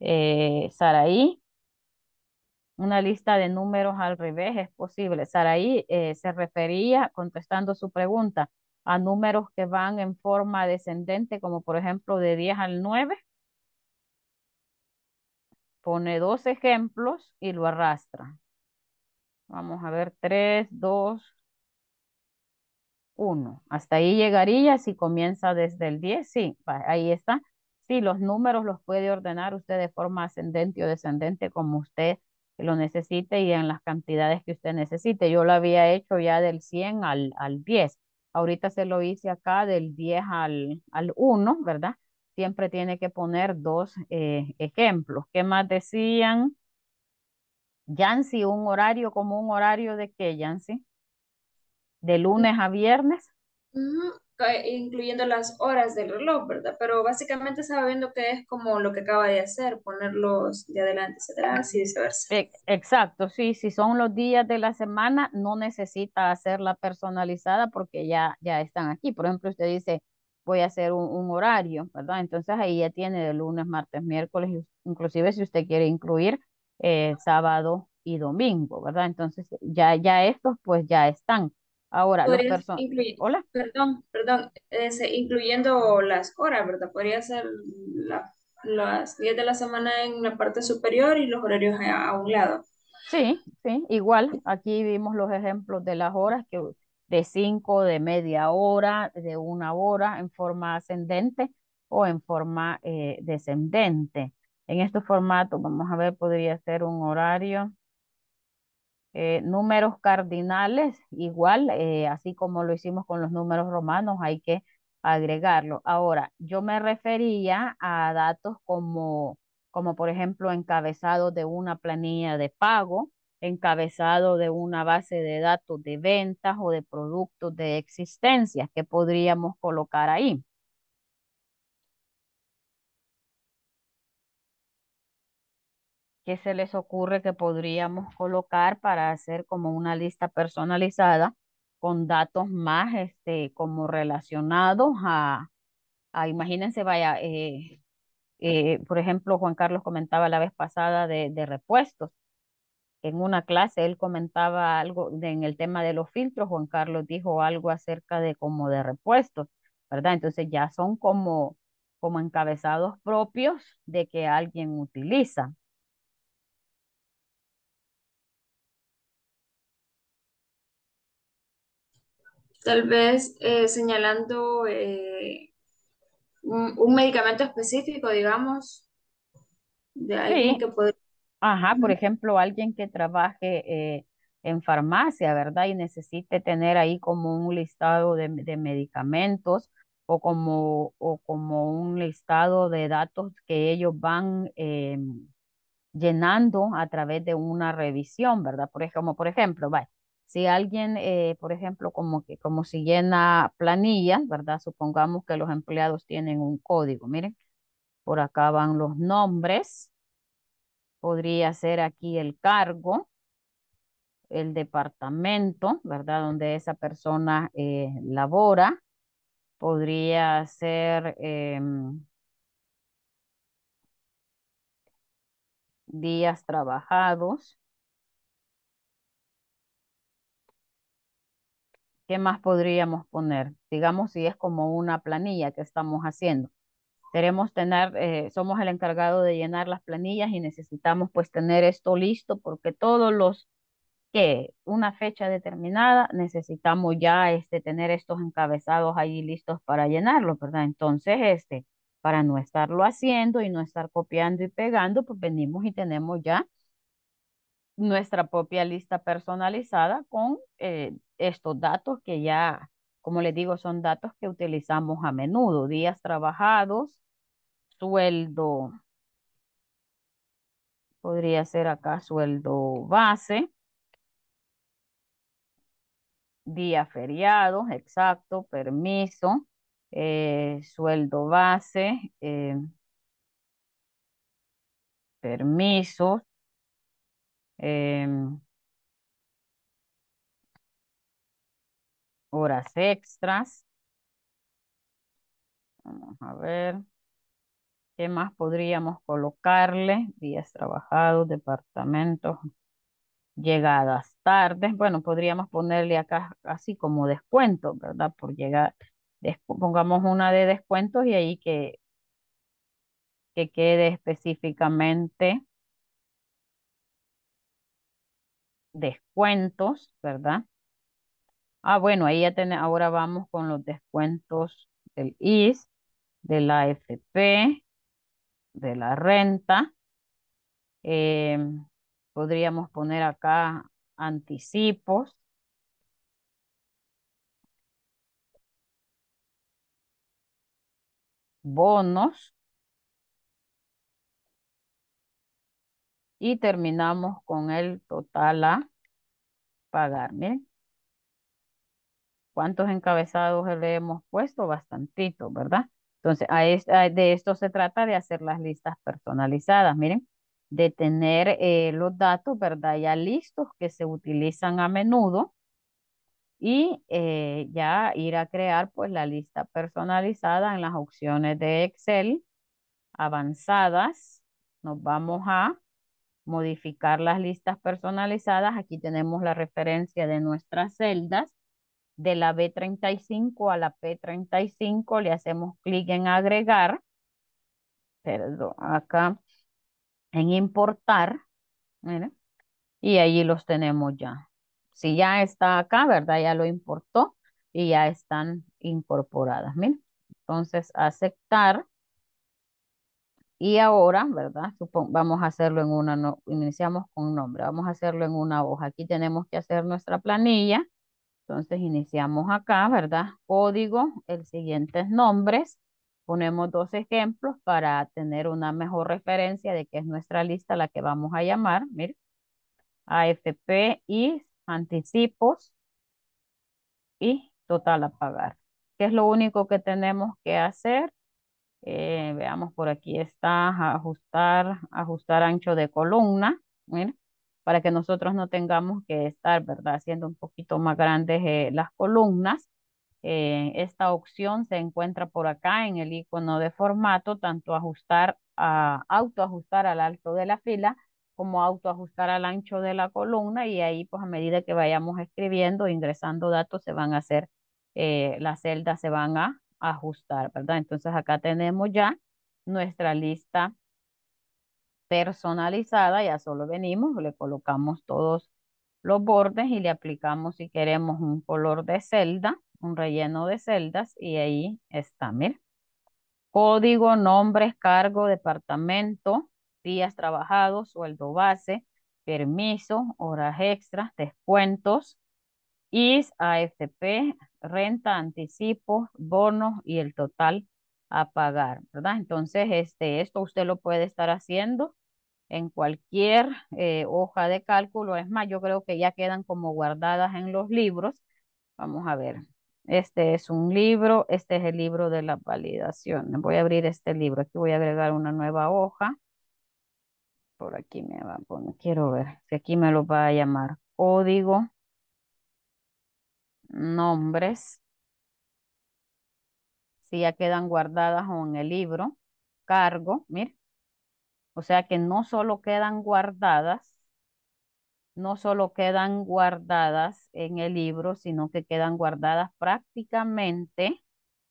Eh, Saraí. Una lista de números al revés es posible. Saraí eh, se refería, contestando su pregunta, a números que van en forma descendente, como por ejemplo de 10 al 9 pone dos ejemplos y lo arrastra. Vamos a ver, tres, dos, uno. Hasta ahí llegaría si comienza desde el 10, sí, ahí está. Sí, los números los puede ordenar usted de forma ascendente o descendente como usted lo necesite y en las cantidades que usted necesite. Yo lo había hecho ya del 100 al, al 10. Ahorita se lo hice acá del 10 al, al 1, ¿verdad? siempre tiene que poner dos eh, ejemplos. ¿Qué más decían? Yancy, un horario como un horario de qué, Yancy? De lunes a viernes. Incluyendo las horas del reloj, ¿verdad? Pero básicamente estaba viendo que es como lo que acaba de hacer, ponerlos de adelante hacia atrás y viceversa. Exacto, sí, si son los días de la semana, no necesita hacerla personalizada porque ya, ya están aquí. Por ejemplo, usted dice, voy a hacer un, horario, ¿verdad? Entonces ahí ya tiene de lunes, martes, miércoles, inclusive si usted quiere incluir eh, sábado y domingo, ¿verdad? Entonces ya, ya estos pues ya están. Ahora, las personas... Hola. Perdón, perdón, eh, incluyendo las horas, ¿verdad? Podría ser las 10 de la semana en la parte superior y los horarios a un lado. Sí, sí, igual. Aquí vimos los ejemplos de las horas que de cinco, de media hora, de una hora, en forma ascendente o en forma eh, descendente. En estos formatos, vamos a ver, podría ser un horario. Eh, números cardinales, igual, eh, así como lo hicimos con los números romanos, hay que agregarlo. Ahora, yo me refería a datos como, como por ejemplo, encabezados de una planilla de pago, encabezado de una base de datos de ventas o de productos de existencia que podríamos colocar ahí. ¿Qué se les ocurre que podríamos colocar para hacer como una lista personalizada con datos más este, como relacionados a, a imagínense, vaya, eh, eh, por ejemplo, Juan Carlos comentaba la vez pasada de, de repuestos en una clase él comentaba algo en el tema de los filtros, Juan Carlos dijo algo acerca de como de repuestos, ¿verdad? Entonces ya son como, como encabezados propios de que alguien utiliza. Tal vez eh, señalando eh, un, medicamento específico, digamos, de alguien que podría Ajá, por ejemplo, alguien que trabaje eh, en farmacia, ¿verdad? Y necesite tener ahí como un listado de, medicamentos o como, o como un listado de datos que ellos van em, llenando a través de una revisión, ¿verdad? Por ejemplo, por ejemplo, si alguien, eh, por ejemplo, como que como si llena planillas, ¿verdad? Supongamos que los empleados tienen un código, miren, por acá van los nombres, Podría ser aquí el cargo, el departamento, ¿verdad? Donde esa persona eh, labora. Podría ser em, días trabajados. ¿Qué más podríamos poner? Digamos si es como una planilla que estamos haciendo queremos tener, eh, somos el encargado de llenar las planillas y necesitamos pues tener esto listo porque todos los que una fecha determinada necesitamos ya este, tener estos encabezados ahí listos para llenarlo, ¿verdad? Entonces, este, para no estarlo haciendo y no estar copiando y pegando, pues venimos y tenemos ya nuestra propia lista personalizada con eh, estos datos que ya, como les digo, son datos que utilizamos a menudo, días trabajados, sueldo, podría ser acá sueldo base, día feriado, exacto, permiso, eh, sueldo base, eh, permiso, eh, horas extras. Vamos a ver. ¿Qué más podríamos colocarle? Días trabajados, departamentos, llegadas tardes. Bueno, podríamos ponerle acá así como descuento, ¿verdad? Por llegar, pongamos una de descuentos y ahí que, que quede específicamente descuentos, ¿verdad? Ah, bueno, ahí ya tenemos, ahora vamos con los descuentos del IS, del AFP, de la renta. Eh, podríamos poner acá anticipos. Bonos. Y terminamos con el total a pagar. ¿Cuántos encabezados le hemos puesto? Bastantito, ¿verdad? Entonces, de esto se trata de hacer las listas personalizadas, miren, de tener eh, los datos, ¿verdad? Ya listos que se utilizan a menudo y eh, ya ir a crear pues la lista personalizada en las opciones de Excel avanzadas. Nos vamos a modificar las listas personalizadas. Aquí tenemos la referencia de nuestras celdas de la B35 a la P35, le hacemos clic en agregar, perdón, acá en importar, y allí los tenemos ya. Si ya está acá, ¿verdad? Ya lo importó y ya están incorporadas, miren. Entonces, aceptar. Y ahora, ¿verdad? vamos a hacerlo en una, no iniciamos con nombre, vamos a hacerlo en una hoja. Aquí tenemos que hacer nuestra planilla entonces iniciamos acá, ¿verdad? Código, el siguiente es nombres. Ponemos dos ejemplos para tener una mejor referencia de que es nuestra lista la que vamos a llamar. Mire, AFP y anticipos y total a pagar. ¿Qué es lo único que tenemos que hacer? Eh, veamos, por aquí está ajustar, ajustar ancho de columna. Mire para que nosotros no tengamos que estar, ¿verdad?, haciendo un poquito más grandes eh, las columnas. Eh, esta opción se encuentra por acá en el icono de formato, tanto ajustar a autoajustar al alto de la fila como autoajustar al ancho de la columna y ahí pues a medida que vayamos escribiendo, ingresando datos, se van a hacer, eh, las celdas se van a ajustar, ¿verdad? Entonces acá tenemos ya nuestra lista personalizada, ya solo venimos, le colocamos todos los bordes y le aplicamos si queremos un color de celda, un relleno de celdas y ahí está, miren. Código, nombres, cargo, departamento, días trabajados, sueldo base, permiso, horas extras, descuentos, IS, AFP, renta, anticipos, bonos y el total a pagar, ¿verdad? Entonces, este, esto usted lo puede estar haciendo en cualquier eh, hoja de cálculo. Es más, yo creo que ya quedan como guardadas en los libros. Vamos a ver. Este es un libro, este es el libro de la validación. Voy a abrir este libro. Aquí voy a agregar una nueva hoja. Por aquí me va a poner, quiero ver si aquí me lo va a llamar código, nombres, si ya quedan guardadas o en el libro, cargo, mire. O sea que no solo quedan guardadas, no solo quedan guardadas en el libro, sino que quedan guardadas prácticamente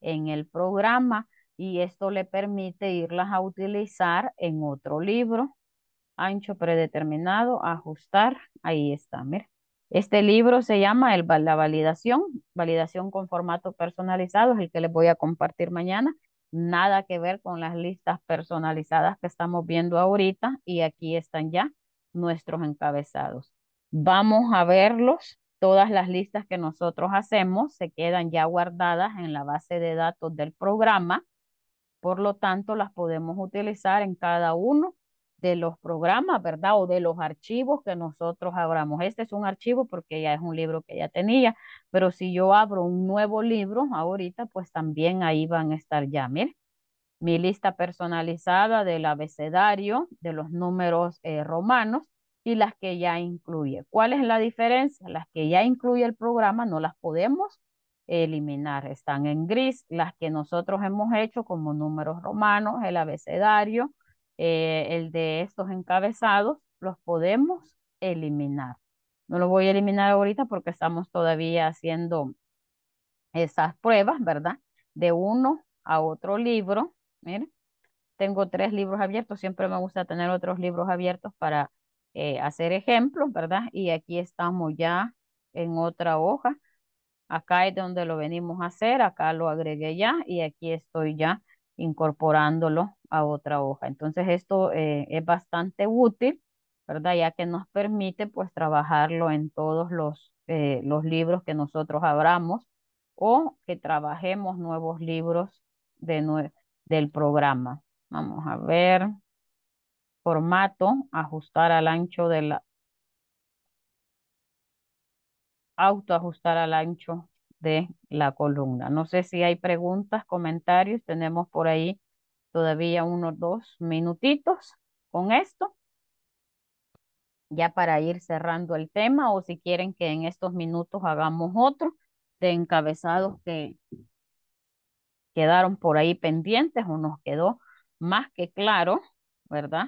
en el programa y esto le permite irlas a utilizar en otro libro. Ancho predeterminado, ajustar, ahí está, mire. Este libro se llama el, La Validación, Validación con formato personalizado, es el que les voy a compartir mañana. Nada que ver con las listas personalizadas que estamos viendo ahorita y aquí están ya nuestros encabezados. Vamos a verlos. Todas las listas que nosotros hacemos se quedan ya guardadas en la base de datos del programa. Por lo tanto, las podemos utilizar en cada uno de los programas, ¿verdad? O de los archivos que nosotros abramos. Este es un archivo porque ya es un libro que ya tenía, pero si yo abro un nuevo libro ahorita, pues también ahí van a estar ya, miren. Mi lista personalizada del abecedario, de los números eh, romanos y las que ya incluye. ¿Cuál es la diferencia? Las que ya incluye el programa no las podemos eliminar, están en gris. Las que nosotros hemos hecho como números romanos, el abecedario, eh, el de estos encabezados, los podemos eliminar. No lo voy a eliminar ahorita porque estamos todavía haciendo esas pruebas, ¿verdad? De uno a otro libro. Miren, tengo tres libros abiertos. Siempre me gusta tener otros libros abiertos para eh, hacer ejemplos, ¿verdad? Y aquí estamos ya en otra hoja. Acá es donde lo venimos a hacer. Acá lo agregué ya y aquí estoy ya incorporándolo a otra hoja. Entonces esto eh, es bastante útil, ¿verdad? Ya que nos permite pues trabajarlo en todos los, eh, los libros que nosotros abramos o que trabajemos nuevos libros del programa. Vamos a ver, formato, ajustar al ancho de la, autoajustar al ancho de la columna. No sé si hay preguntas, comentarios. Tenemos por ahí todavía unos dos minutitos con esto. Ya para ir cerrando el tema o si quieren que en estos minutos hagamos otro de encabezados que quedaron por ahí pendientes o nos quedó más que claro, ¿verdad?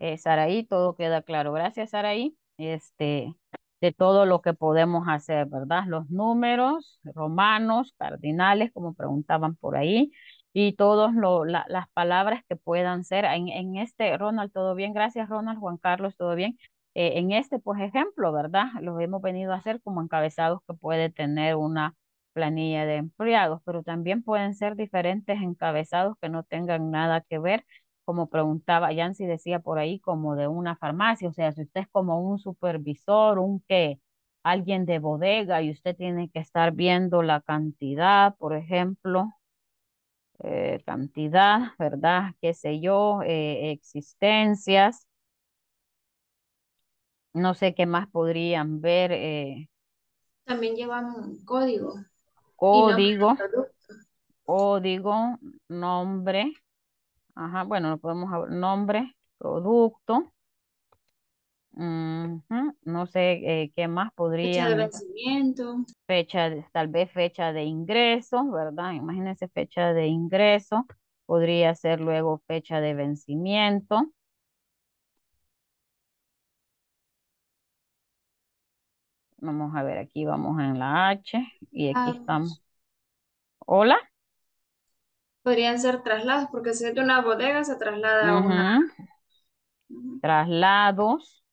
Eh, Saraí, todo queda claro. Gracias, Saraí. Este, de todo lo que podemos hacer, ¿verdad? Los números romanos, cardinales, como preguntaban por ahí, y todas la, las palabras que puedan ser. En, este, Ronald, todo bien, gracias Ronald, Juan Carlos, todo bien. Eh, en este, pues ejemplo, ¿verdad? lo hemos venido a hacer como encabezados que puede tener una planilla de empleados, pero también pueden ser diferentes encabezados que no tengan nada que ver como preguntaba Yancy, decía por ahí, como de una farmacia, o sea, si usted es como un supervisor, un que, alguien de bodega y usted tiene que estar viendo la cantidad, por ejemplo, eh, cantidad, ¿verdad? ¿Qué sé yo? Eh, existencias. No sé qué más podrían ver. Eh. También llevan código. Código. Código, nombre, Ajá, bueno, no podemos abrir nombre, producto. No sé eh, qué más podría. Fecha de vencimiento. Fecha, tal vez fecha de ingreso, ¿verdad? Imagínense fecha de ingreso. Podría ser luego fecha de vencimiento. Vamos a ver, aquí vamos en la H y aquí estamos. Hola podrían ser traslados, porque si es de una bodega se traslada a una. Traslados.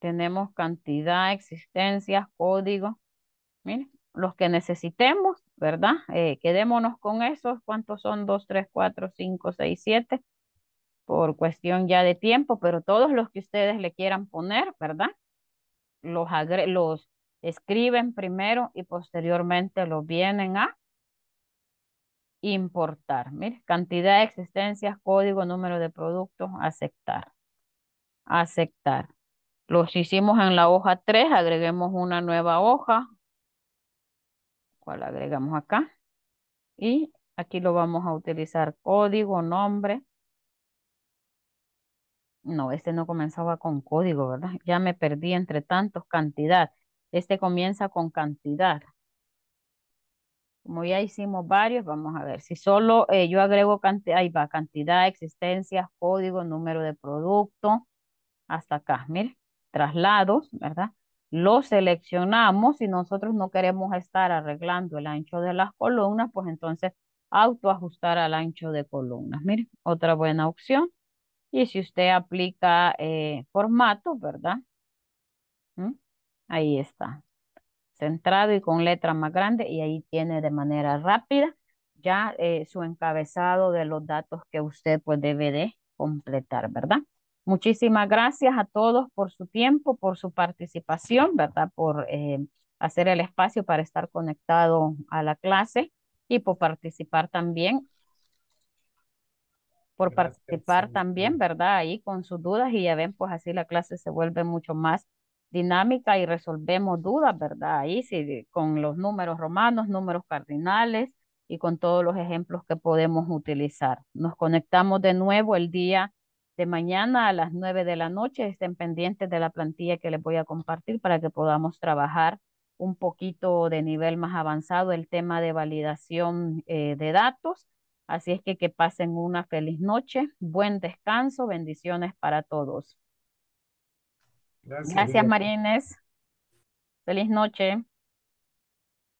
Tenemos cantidad, existencias, código. Miren, los que necesitemos, ¿verdad? Eh, quedémonos con esos. ¿Cuántos son? Dos, tres, cuatro, cinco, seis, siete, Por cuestión ya de tiempo, pero todos los que ustedes le quieran poner, ¿verdad? Los, los escriben primero y posteriormente los vienen a importar. Mire, cantidad de existencias, código, número de productos, aceptar. Aceptar. Los hicimos en la hoja 3, agreguemos una nueva hoja. ¿Cuál agregamos acá? Y aquí lo vamos a utilizar código, nombre. No, este no comenzaba con código, ¿verdad? Ya me perdí entre tantos, cantidad. Este comienza con cantidad. Como ya hicimos varios, vamos a ver. Si solo eh, yo agrego cantidad, ahí va, cantidad, existencias, código, número de producto, hasta acá, Miren, traslados, ¿verdad? Lo seleccionamos. Si nosotros no queremos estar arreglando el ancho de las columnas, pues entonces autoajustar al ancho de columnas. Miren, otra buena opción. Y si usted aplica eh, formato, ¿verdad? ¿Mm? Ahí está centrado y con letra más grandes y ahí tiene de manera rápida ya eh, su encabezado de los datos que usted pues debe de completar, ¿verdad? Muchísimas gracias a todos por su tiempo, por su participación, ¿verdad? Por eh, hacer el espacio para estar conectado a la clase y por participar también por participar también, ¿verdad? Ahí con sus dudas y ya ven, pues así la clase se vuelve mucho más dinámica y resolvemos dudas, ¿verdad? Ahí sí, con los números romanos, números cardinales y con todos los ejemplos que podemos utilizar. Nos conectamos de nuevo el día de mañana a las nueve de la noche. Estén pendientes de la plantilla que les voy a compartir para que podamos trabajar un poquito de nivel más avanzado el tema de validación eh, de datos. Así es que que pasen una feliz noche, buen descanso, bendiciones para todos. Gracias, Marines. María Inés. Feliz noche.